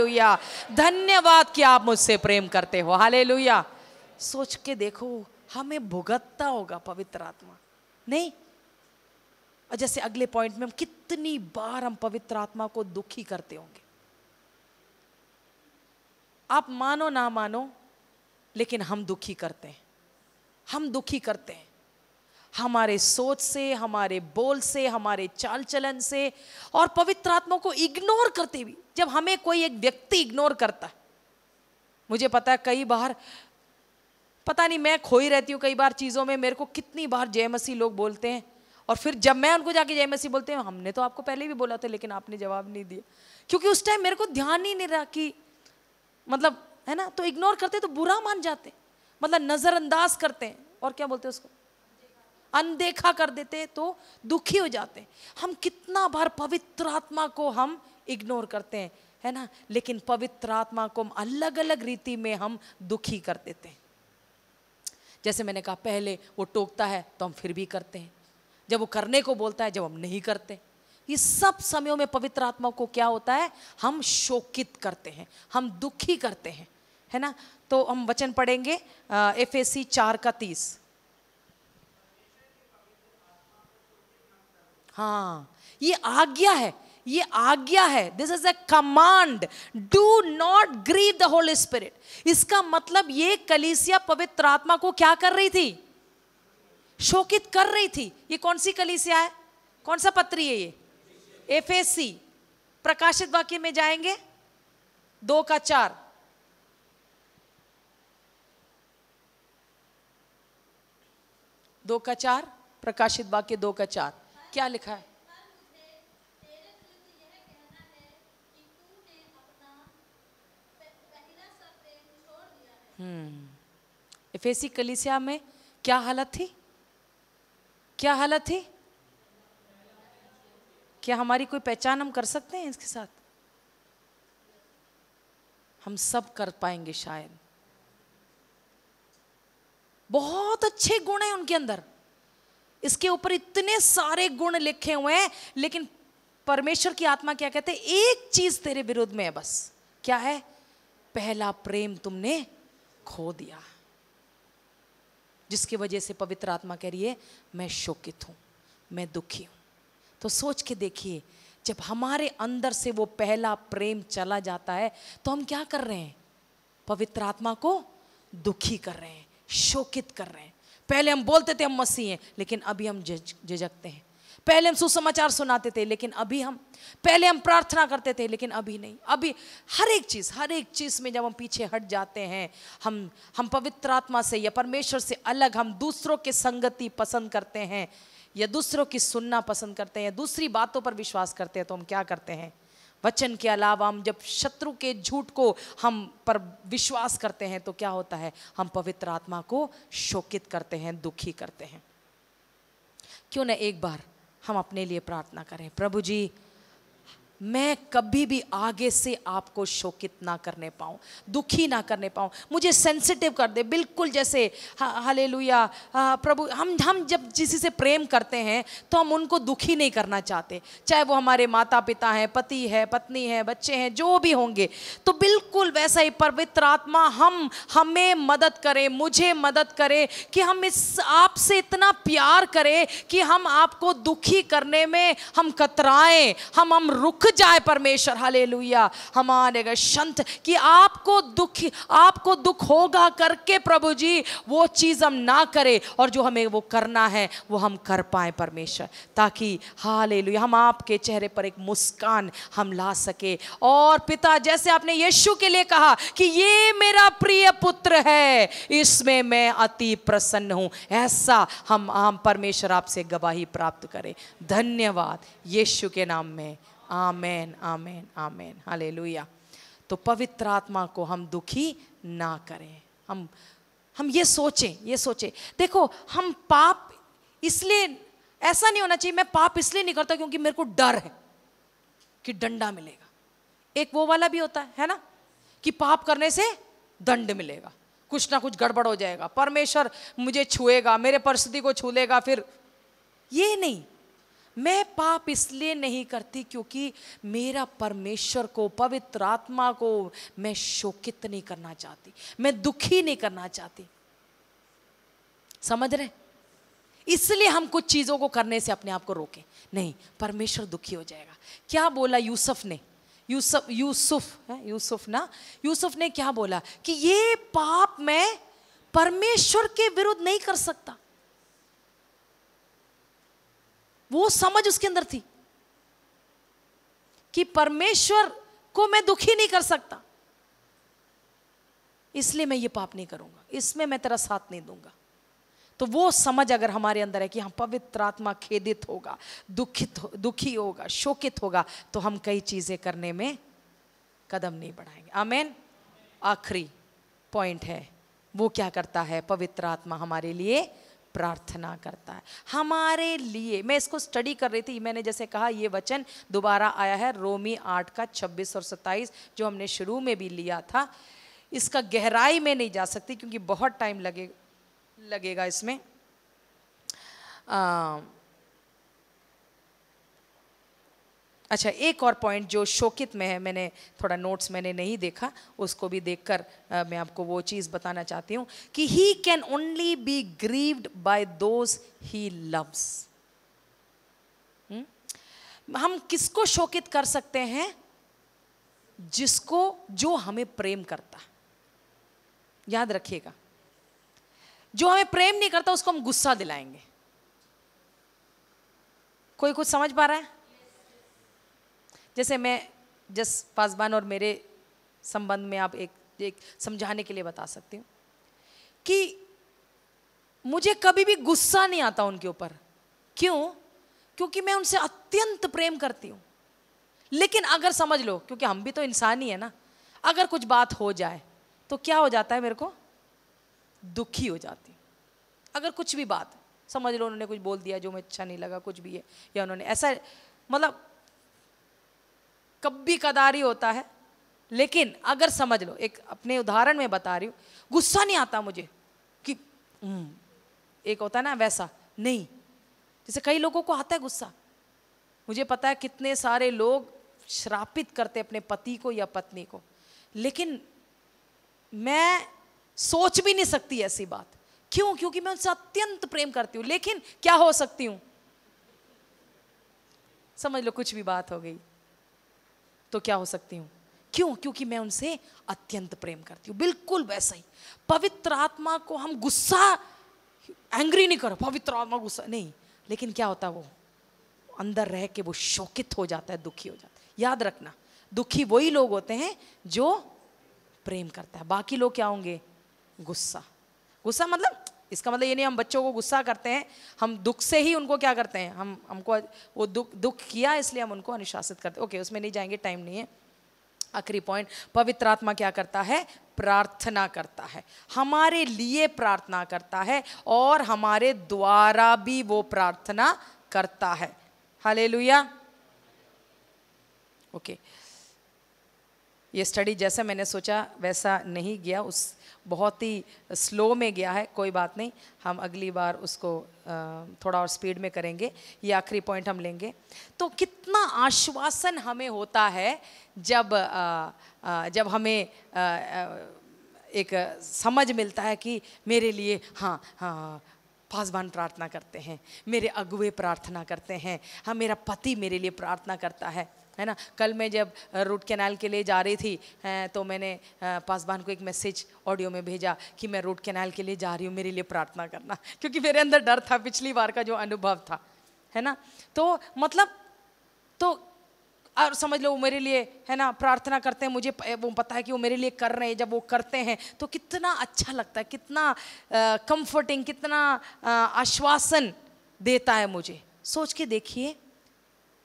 धन्यवाद कि आप मुझसे प्रेम करते हो हाले सोच के देखो हमें भुगतता होगा पवित्र आत्मा नहीं और जैसे अगले पॉइंट में हम कितनी बार हम पवित्र आत्मा को दुखी करते होंगे आप मानो ना मानो लेकिन हम दुखी करते हैं हम दुखी करते हैं हमारे सोच से हमारे बोल से हमारे चाल चलन से और पवित्र आत्मा को इग्नोर करते भी जब हमें कोई एक व्यक्ति इग्नोर करता है मुझे पता है कई बार पता नहीं मैं खोई रहती हूँ कई बार चीज़ों में मेरे को कितनी बार जय मसीह लोग बोलते हैं और फिर जब मैं उनको जाके जय मसीह बोलते हैं हमने तो आपको पहले भी बोला था लेकिन आपने जवाब नहीं दिया क्योंकि उस टाइम मेरे को ध्यान ही नहीं रहा कि मतलब है ना तो इग्नोर करते तो बुरा मान जाते मतलब नज़रअंदाज करते हैं और क्या बोलते हैं उसको अनदेखा कर देते तो दुखी हो जाते हम कितना बार पवित्र आत्मा को हम इग्नोर करते हैं है ना लेकिन पवित्र आत्मा को हम अलग अलग रीति में हम दुखी कर देते हैं जैसे मैंने कहा पहले वो टोकता है तो हम फिर भी करते हैं जब वो करने को बोलता है जब हम नहीं करते ये सब समयों में पवित्र आत्मा को क्या होता है हम शोकित करते हैं हम दुखी करते हैं है ना तो हम वचन पढ़ेंगे एफ ए सी चार का तीस हाँ ये आज्ञा है ये आज्ञा है this is a command do not grieve the holy spirit इसका मतलब ये कलीसिया पवित्र आत्मा को क्या कर रही थी शोकित कर रही थी ये कौन सी कलीसिया है कौन सा पत्री है ये एफ प्रकाशित वाक्य में जाएंगे दो का चार दो का चार प्रकाशित वाक्य दो का चार क्या लिखा है हम्म एफेसी कलिसिया में क्या हालत थी क्या हालत थी क्या हमारी कोई पहचान हम कर सकते हैं इसके साथ हम सब कर पाएंगे शायद बहुत अच्छे गुण हैं उनके अंदर इसके ऊपर इतने सारे गुण लिखे हुए हैं लेकिन परमेश्वर की आत्मा क्या कहते हैं एक चीज तेरे विरोध में है बस क्या है पहला प्रेम तुमने खो दिया जिसकी वजह से पवित्र आत्मा कह रही है मैं शोकित हूँ मैं दुखी हूँ तो सोच के देखिए जब हमारे अंदर से वो पहला प्रेम चला जाता है तो हम क्या कर रहे हैं पवित्र आत्मा को दुखी कर रहे हैं शोकित कर रहे हैं पहले हम बोलते थे हम मसीह हैं लेकिन अभी हम झिझकते हैं पहले हम सुसमाचार सुनाते थे लेकिन अभी हम पहले हम प्रार्थना करते थे लेकिन अभी नहीं अभी हर एक चीज़ हर एक चीज़ में जब हम पीछे हट जाते हैं हम हम पवित्र आत्मा से या परमेश्वर से अलग हम दूसरों के संगति पसंद करते हैं या दूसरों की सुनना पसंद करते हैं दूसरी बातों पर विश्वास करते हैं तो हम क्या करते हैं वचन के अलावा हम जब शत्रु के झूठ को हम पर विश्वास करते हैं तो क्या होता है हम पवित्र आत्मा को शोकित करते हैं दुखी करते हैं क्यों ना एक बार हम अपने लिए प्रार्थना करें प्रभु जी मैं कभी भी आगे से आपको शोकित ना करने पाऊँ दुखी ना करने पाऊँ मुझे सेंसिटिव कर दे बिल्कुल जैसे हले लुया प्रभु हम हम जब किसी से प्रेम करते हैं तो हम उनको दुखी नहीं करना चाहते चाहे वो हमारे माता पिता हैं पति है पत्नी है बच्चे हैं जो भी होंगे तो बिल्कुल वैसा ही पवित्र आत्मा हम हमें मदद करे मुझे मदद करे कि हम इस आपसे इतना प्यार करें कि हम आपको दुखी करने में हम कतराएं हम हम रुक जाए परमेश्वर हले लुया हमारे गए संत कि आपको दुख आपको दुख होगा करके प्रभु जी वो चीज़ हम ना करें और जो हमें वो करना है वो हम कर पाए परमेश्वर ताकि हाले लुया हम आपके चेहरे पर एक मुस्कान हम ला सके और पिता जैसे आपने यीशु के लिए कहा कि ये मेरा प्रिय पुत्र है इसमें मैं अति प्रसन्न हूँ ऐसा हम आम परमेश्वर आपसे गवाही प्राप्त करें धन्यवाद यीशु के नाम में आमेन आमेन आमेन हालेलुया तो पवित्र आत्मा को हम दुखी ना करें हम हम ये सोचें ये सोचें देखो हम पाप इसलिए ऐसा नहीं होना चाहिए मैं पाप इसलिए नहीं करता क्योंकि मेरे को डर है कि डंडा मिलेगा एक वो वाला भी होता है है ना कि पाप करने से दंड मिलेगा कुछ ना कुछ गड़बड़ हो जाएगा परमेश्वर मुझे छुएगा मेरे परिस्थिति को छू लेगा फिर ये नहीं मैं पाप इसलिए नहीं करती क्योंकि मेरा परमेश्वर को पवित्र आत्मा को मैं शोकित नहीं करना चाहती मैं दुखी नहीं करना चाहती समझ रहे इसलिए हम कुछ चीज़ों को करने से अपने आप को रोकें नहीं परमेश्वर दुखी हो जाएगा क्या बोला यूसुफ ने यूसुफ यूसुफ है यूसुफ ना यूसुफ ने क्या बोला कि ये पाप मैं परमेश्वर के विरुद्ध नहीं कर सकता वो समझ उसके अंदर थी कि परमेश्वर को मैं दुखी नहीं कर सकता इसलिए मैं ये पाप नहीं करूंगा इसमें मैं तेरा साथ नहीं दूंगा तो वो समझ अगर हमारे अंदर है कि हम पवित्र आत्मा खेदित होगा दुखित हो, दुखी होगा शोकित होगा तो हम कई चीज़ें करने में कदम नहीं बढ़ाएंगे आमेन आखिरी पॉइंट है वो क्या करता है पवित्र आत्मा हमारे लिए प्रार्थना करता है हमारे लिए मैं इसको स्टडी कर रही थी मैंने जैसे कहा ये वचन दोबारा आया है रोमी आठ का छब्बीस और सत्ताईस जो हमने शुरू में भी लिया था इसका गहराई में नहीं जा सकती क्योंकि बहुत टाइम लगे लगेगा इसमें आ, अच्छा एक और पॉइंट जो शोकित में है मैंने थोड़ा नोट्स मैंने नहीं देखा उसको भी देखकर मैं आपको वो चीज़ बताना चाहती हूँ कि he can only be grieved by those he loves हम किसको शोकित कर सकते हैं जिसको जो हमें प्रेम करता याद रखिएगा जो हमें प्रेम नहीं करता उसको हम गुस्सा दिलाएंगे कोई कुछ समझ पा रहा है जैसे मैं जस पासवान और मेरे संबंध में आप एक, एक समझाने के लिए बता सकती हूँ कि मुझे कभी भी गुस्सा नहीं आता उनके ऊपर क्यों क्योंकि मैं उनसे अत्यंत प्रेम करती हूँ लेकिन अगर समझ लो क्योंकि हम भी तो इंसान ही है ना अगर कुछ बात हो जाए तो क्या हो जाता है मेरे को दुखी हो जाती अगर कुछ भी बात समझ लो उन्होंने कुछ बोल दिया जो मैं अच्छा नहीं लगा कुछ भी है या उन्होंने ऐसा मतलब कभी कदारी होता है लेकिन अगर समझ लो एक अपने उदाहरण में बता रही हूँ गुस्सा नहीं आता मुझे कि हम्म, एक होता है ना वैसा नहीं जैसे कई लोगों को आता है गुस्सा मुझे पता है कितने सारे लोग श्रापित करते अपने पति को या पत्नी को लेकिन मैं सोच भी नहीं सकती ऐसी बात क्यों क्योंकि मैं उनसे अत्यंत प्रेम करती हूँ लेकिन क्या हो सकती हूँ समझ लो कुछ भी बात हो गई तो क्या हो सकती हूँ क्यों क्योंकि मैं उनसे अत्यंत प्रेम करती हूँ बिल्कुल वैसा ही पवित्र आत्मा को हम गुस्सा एंग्री नहीं करो पवित्र आत्मा गुस्सा नहीं लेकिन क्या होता है वो अंदर रह के वो शोकित हो जाता है दुखी हो जाता है याद रखना दुखी वही लोग होते हैं जो प्रेम करता है बाकी लोग क्या होंगे गुस्सा गुस्सा मतलब इसका मतलब ये नहीं हम बच्चों को गुस्सा करते हैं हम दुख से ही उनको क्या करते हैं हम हमको वो दुख दुख किया इसलिए हम उनको अनुशासित करते ओके उसमें नहीं जाएंगे टाइम नहीं है आखिरी पॉइंट पवित्र आत्मा क्या करता है प्रार्थना करता है हमारे लिए प्रार्थना करता है और हमारे द्वारा भी वो प्रार्थना करता है हालेलुया ओके okay. ये स्टडी जैसा मैंने सोचा वैसा नहीं गया उस बहुत ही स्लो में गया है कोई बात नहीं हम अगली बार उसको थोड़ा और स्पीड में करेंगे ये आखिरी पॉइंट हम लेंगे तो कितना आश्वासन हमें होता है जब जब हमें एक समझ मिलता है कि मेरे लिए हाँ हाँ पासवान प्रार्थना करते हैं मेरे अगुए प्रार्थना करते हैं हाँ मेरा पति मेरे लिए प्रार्थना करता है है ना कल मैं जब रूट कैनाल के लिए जा रही थी तो मैंने पासवान को एक मैसेज ऑडियो में भेजा कि मैं रूट कैनाल के लिए जा रही हूँ मेरे लिए प्रार्थना करना क्योंकि मेरे अंदर डर था पिछली बार का जो अनुभव था है ना तो मतलब तो और समझ लो वो मेरे लिए है ना प्रार्थना करते हैं मुझे वो पता है कि वो मेरे लिए कर रहे हैं जब वो करते हैं तो कितना अच्छा लगता है कितना कंफर्टिंग कितना आश्वासन देता है मुझे सोच के देखिए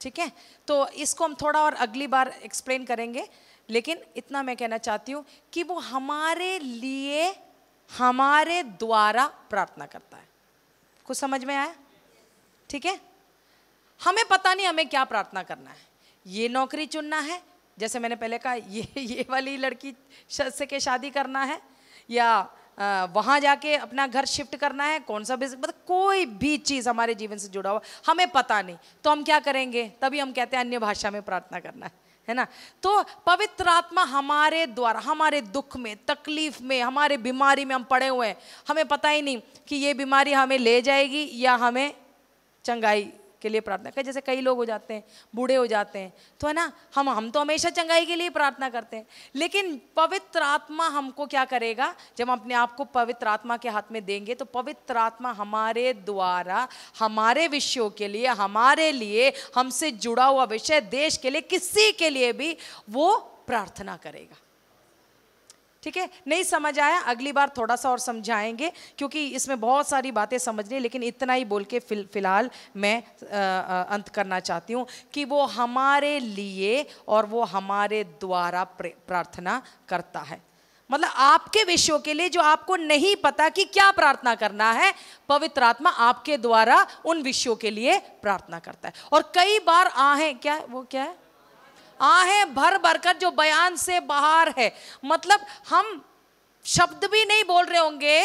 ठीक है तो इसको हम थोड़ा और अगली बार एक्सप्लेन करेंगे लेकिन इतना मैं कहना चाहती हूँ कि वो हमारे लिए हमारे द्वारा प्रार्थना करता है कुछ समझ में आया ठीक है हमें पता नहीं हमें क्या प्रार्थना करना है ये नौकरी चुनना है जैसे मैंने पहले कहा ये ये वाली लड़की से के शादी करना है या वहाँ जाके अपना घर शिफ्ट करना है कौन सा बिजनेस मतलब कोई भी चीज़ हमारे जीवन से जुड़ा हुआ हमें पता नहीं तो हम क्या करेंगे तभी हम कहते हैं अन्य भाषा में प्रार्थना करना है है ना तो पवित्र आत्मा हमारे द्वारा हमारे दुख में तकलीफ में हमारे बीमारी में हम पड़े हुए हैं हमें पता ही नहीं कि ये बीमारी हमें ले जाएगी या हमें चंगाई के लिए प्रार्थना करें जैसे कई लोग हो जाते हैं बूढ़े हो जाते हैं तो है ना हम हम तो हमेशा चंगाई के लिए प्रार्थना करते हैं लेकिन पवित्र आत्मा हमको क्या करेगा जब हम अपने आप को पवित्र आत्मा के हाथ में देंगे तो पवित्र आत्मा हमारे द्वारा हमारे विषयों के लिए हमारे लिए हमसे जुड़ा हुआ विषय देश के लिए किसी के लिए भी वो प्रार्थना करेगा ठीक है नहीं समझ आया अगली बार थोड़ा सा और समझाएंगे क्योंकि इसमें बहुत सारी बातें समझनी लेकिन इतना ही बोल के फिल फिलहाल मैं आ, अंत करना चाहती हूँ कि वो हमारे लिए और वो हमारे द्वारा प्रार्थना करता है मतलब आपके विषयों के लिए जो आपको नहीं पता कि क्या प्रार्थना करना है पवित्र आत्मा आपके द्वारा उन विषयों के लिए प्रार्थना करता है और कई बार आहें क्या वो क्या है आहें भर भरकर जो बयान से बाहर है मतलब हम शब्द भी नहीं बोल रहे होंगे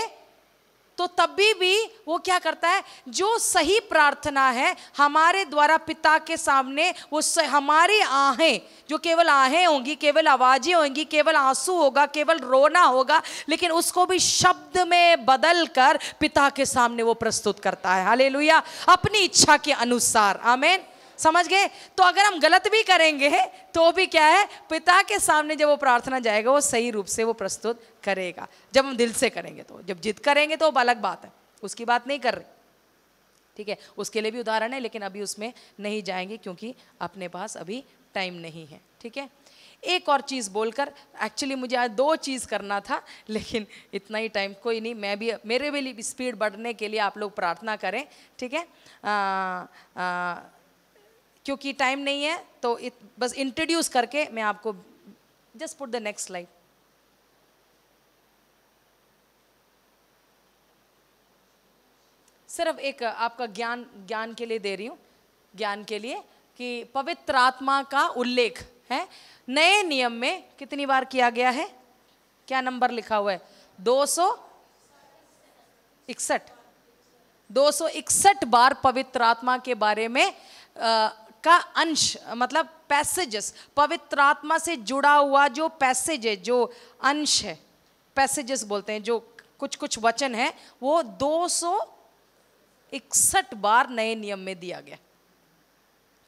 तो तभी भी वो क्या करता है जो सही प्रार्थना है हमारे द्वारा पिता के सामने वो हमारी आहें जो केवल आहें होंगी केवल आवाज़ें होंगी केवल आंसू होगा केवल रोना होगा लेकिन उसको भी शब्द में बदल कर पिता के सामने वो प्रस्तुत करता है हालेलुया अपनी इच्छा के अनुसार आमेन समझ गए तो अगर हम गलत भी करेंगे तो भी क्या है पिता के सामने जब वो प्रार्थना जाएगा वो सही रूप से वो प्रस्तुत करेगा जब हम दिल से करेंगे तो जब जिद करेंगे तो वो अलग बात है उसकी बात नहीं कर रहे ठीक है उसके लिए भी उदाहरण है लेकिन अभी उसमें नहीं जाएंगे क्योंकि अपने पास अभी टाइम नहीं है ठीक है एक और चीज़ बोलकर एक्चुअली मुझे आज दो चीज़ करना था लेकिन इतना ही टाइम कोई नहीं मैं भी मेरे भी स्पीड बढ़ने के लिए आप लोग प्रार्थना करें ठीक है आ, आ, क्योंकि टाइम नहीं है तो इत, बस इंट्रोड्यूस करके मैं आपको just put the next slide सिर्फ एक आपका ज्ञान ज्ञान के लिए दे रही हूँ ज्ञान के लिए कि पवित्र आत्मा का उल्लेख है नए नियम में कितनी बार किया गया है क्या नंबर लिखा हुआ है दो सौ इकसठ दो सौ इकसठ बार पवित्र आत्मा के बारे में का अंश मतलब पैसेजेस पवित्र आत्मा से जुड़ा हुआ जो पैसेज है जो अंश है पैसेजेस बोलते हैं जो कुछ कुछ वचन है वो दो सौ इकसठ बार नए नियम में दिया गया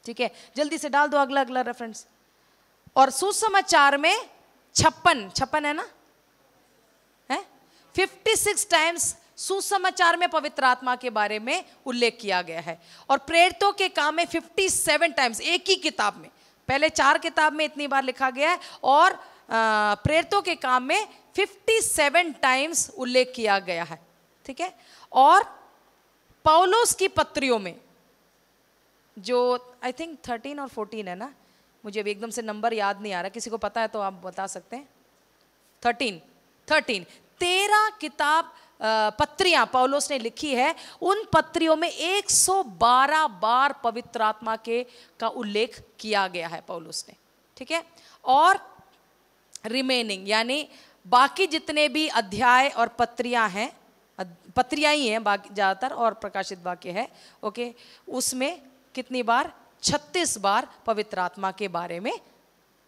ठीक है जल्दी से डाल दो अगला अगला रेफरेंस और सुसमाचार में छप्पन छप्पन है ना है फिफ्टी सिक्स टाइम्स सुसमाचार में पवित्र आत्मा के बारे में उल्लेख किया गया है और प्रेरितों के काम में 57 टाइम्स एक ही किताब में पहले चार किताब में इतनी बार लिखा गया है और प्रेरितों के काम में 57 टाइम्स उल्लेख किया गया है ठीक है और पौलोस की पत्रियों में जो आई थिंक 13 और 14 है ना मुझे अभी एकदम से नंबर याद नहीं आ रहा किसी को पता है तो आप बता सकते हैं थर्टीन थर्टीन तेरह किताब पत्रियां पौलोस ने लिखी है उन पत्रियों में 112 बार पवित्र आत्मा के का उल्लेख किया गया है पौलोस ने ठीक है और रिमेनिंग यानी बाकी जितने भी अध्याय और पत्रियां हैं पत्रियां ही हैं बाकी ज़्यादातर और प्रकाशित वाक्य है ओके उसमें कितनी बार 36 बार पवित्र आत्मा के बारे में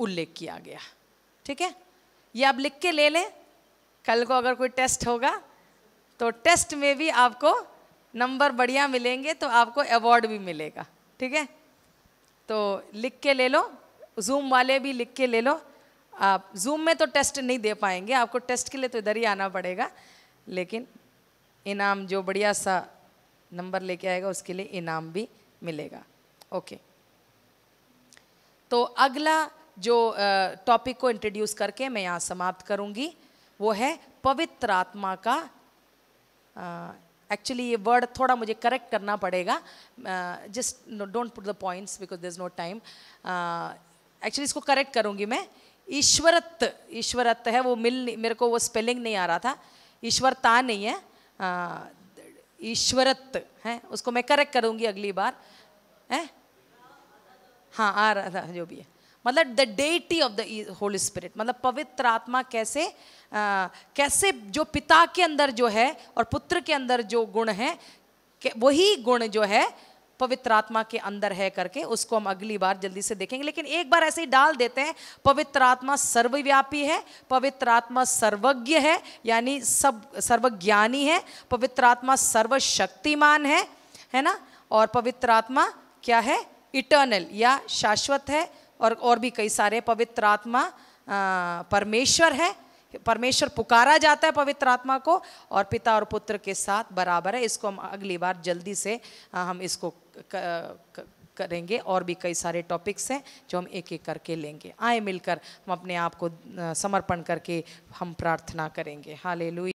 उल्लेख किया गया ठीक है ये आप लिख के ले लें कल को अगर कोई टेस्ट होगा तो टेस्ट में भी आपको नंबर बढ़िया मिलेंगे तो आपको अवार्ड भी मिलेगा ठीक है तो लिख के ले लो जूम वाले भी लिख के ले लो आप जूम में तो टेस्ट नहीं दे पाएंगे आपको टेस्ट के लिए तो इधर ही आना पड़ेगा लेकिन इनाम जो बढ़िया सा नंबर लेके आएगा उसके लिए इनाम भी मिलेगा ओके तो अगला जो टॉपिक को इंट्रोड्यूस करके मैं यहाँ समाप्त करूँगी वो है पवित्र आत्मा का एक्चुअली ये वर्ड थोड़ा मुझे करेक्ट करना पड़ेगा just don't put the points because there is no time actually इसको करेक्ट करूँगी मैं ईश्वरत ईश्वरत है वो मिल मेरे को वो स्पेलिंग नहीं आ रहा था ईश्वरता नहीं है ईश्वरत है उसको मैं करेक्ट करूँगी अगली बार है हाँ आ रहा था जो भी है मतलब the deity of the holy spirit मतलब पवित्र आत्मा कैसे आ, कैसे जो पिता के अंदर जो है और पुत्र के अंदर जो गुण है वही गुण जो है पवित्र आत्मा के अंदर है करके उसको हम अगली बार जल्दी से देखेंगे लेकिन एक बार ऐसे ही डाल देते हैं पवित्र आत्मा सर्वव्यापी है पवित्र आत्मा सर्वज्ञ है यानी सब सर्वज्ञानी है पवित्र आत्मा सर्वशक्तिमान है है ना और पवित्र आत्मा क्या है इटर्नल या शाश्वत है और और भी कई सारे पवित्र आत्मा परमेश्वर है परमेश्वर पुकारा जाता है पवित्र आत्मा को और पिता और पुत्र के साथ बराबर है इसको हम अगली बार जल्दी से हम इसको करेंगे और भी कई सारे टॉपिक्स हैं जो हम एक एक करके लेंगे आए मिलकर हम अपने आप को समर्पण करके हम प्रार्थना करेंगे हाल